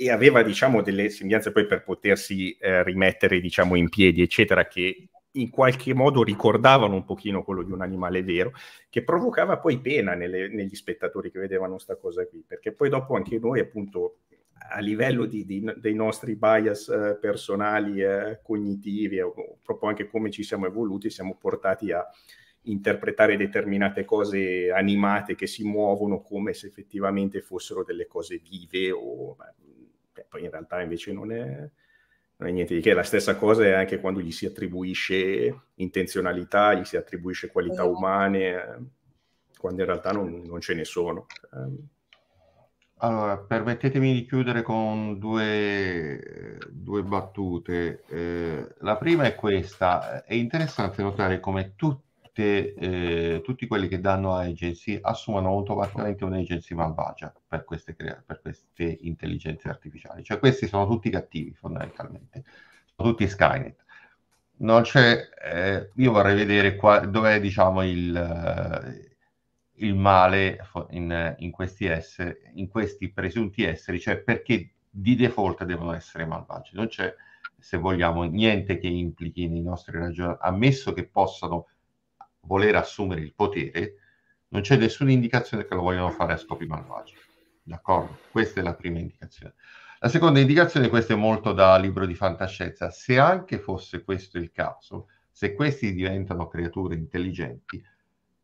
e aveva diciamo delle sembianze poi per potersi eh, rimettere diciamo in piedi eccetera che in qualche modo ricordavano un pochino quello di un animale vero che provocava poi pena nelle, negli spettatori che vedevano questa cosa qui perché poi dopo anche noi appunto a livello di, di, dei nostri bias eh, personali eh, cognitivi eh, proprio anche come ci siamo evoluti siamo portati a interpretare determinate cose animate che si muovono come se effettivamente fossero delle cose vive o beh, poi in realtà invece non è, non è niente di che. La stessa cosa è anche quando gli si attribuisce intenzionalità, gli si attribuisce qualità esatto. umane, quando in realtà non, non, ce ne sono. Ehm. Allora, permettetemi di chiudere con due, due battute. Eh, la prima è questa. È interessante notare come tutti tutte, eh, tutti quelli che danno agency assumono automaticamente un'agency malvagia per queste, crea- per queste intelligenze artificiali. Cioè questi sono tutti cattivi fondamentalmente, sono tutti Skynet. Non c'è, eh, io vorrei vedere qua, dov'è diciamo il, eh, il male in, in, questi esseri, in questi presunti esseri, cioè perché di default devono essere malvagi. Non c'è, se vogliamo, niente che implichi nei nostri ragionamenti, ammesso che possano voler assumere il potere, non c'è nessuna indicazione che lo vogliono fare a scopi malvagi. D'accordo? Questa è la prima indicazione. La seconda indicazione, questa è molto da libro di fantascienza, se anche fosse questo il caso, se questi diventano creature intelligenti,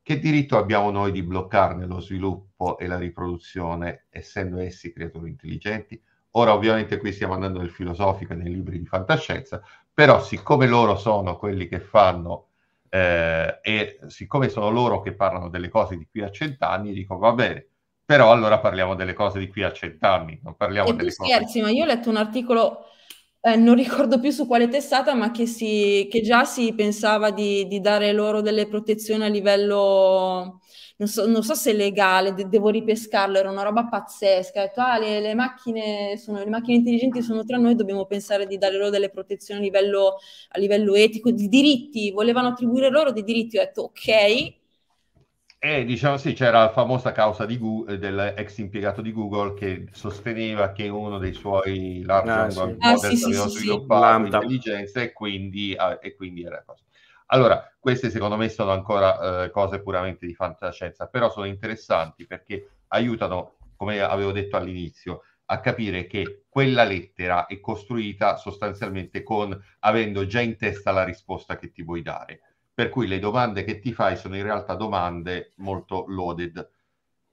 che diritto abbiamo noi di bloccarne lo sviluppo e la riproduzione essendo essi creature intelligenti? Ora ovviamente qui stiamo andando nel filosofico e nei libri di fantascienza, però siccome loro sono quelli che fanno eh, e siccome sono loro che parlano delle cose di qui a cent'anni, dico va bene, però allora parliamo delle cose di qui a cent'anni, non parliamo e delle cose... scherzi, ma io ho letto un articolo eh, non ricordo più su quale testata, ma che, si, che già si pensava di, di, dare loro delle protezioni a livello, non so, non so se legale, de- devo ripescarlo, era una roba pazzesca. Ho detto, ah, le, le, macchine sono, le, macchine intelligenti sono tra noi, dobbiamo pensare di dare loro delle protezioni a livello, a livello etico, di diritti, volevano attribuire loro dei diritti. Ho detto, ok, e diciamo sì, c'era la famosa causa di Google, dell'ex impiegato di Google che sosteneva che uno dei suoi large ah, sì. model ah, sì, aveva sì, sviluppato l'intelligenza e quindi, ah, e quindi era cosa. Allora, queste secondo me sono ancora eh, cose puramente di fantascienza, però sono interessanti perché aiutano, come avevo detto all'inizio, a capire che quella lettera è costruita sostanzialmente con avendo già in testa la risposta che ti vuoi dare per cui le domande che ti fai sono in realtà domande molto loaded.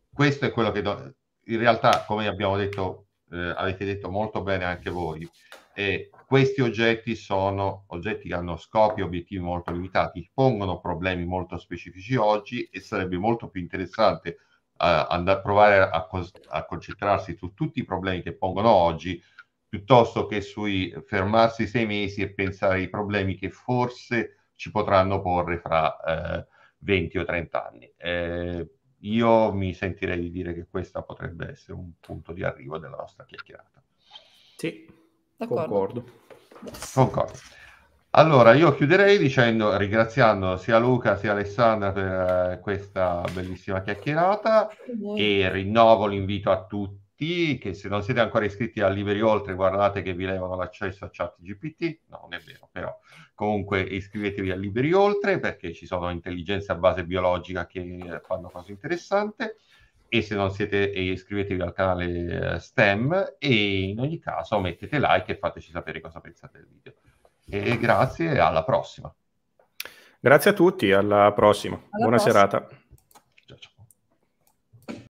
Questo è quello che do- in realtà, come abbiamo detto, eh, avete detto molto bene anche voi, eh, questi oggetti sono oggetti che hanno scopi e obiettivi molto limitati, pongono problemi molto specifici oggi e sarebbe molto più interessante eh, andare a provare a, cos- a concentrarsi su tutti i problemi che pongono oggi piuttosto che sui fermarsi sei mesi e pensare ai problemi che forse ci potranno porre fra eh, 20 o 30 anni. Eh, io mi sentirei di dire che questo potrebbe essere un punto di arrivo della nostra chiacchierata. Sì, D'accordo. concordo. Concordo. Allora, io chiuderei dicendo, ringraziando sia Luca sia Alessandra per eh, questa bellissima chiacchierata e rinnovo l'invito a tutti che se non siete ancora iscritti a Liberi Oltre guardate che vi levano l'accesso a chat GPT, no, non è vero, però Comunque iscrivetevi a Libri Oltre perché ci sono intelligenze a base biologica che eh, fanno cose interessanti e se non siete iscrivetevi al canale eh, STEM e in ogni caso mettete like e fateci sapere cosa pensate del video. E grazie e alla prossima. Grazie a tutti, alla prossima. Alla Buona prossima. serata.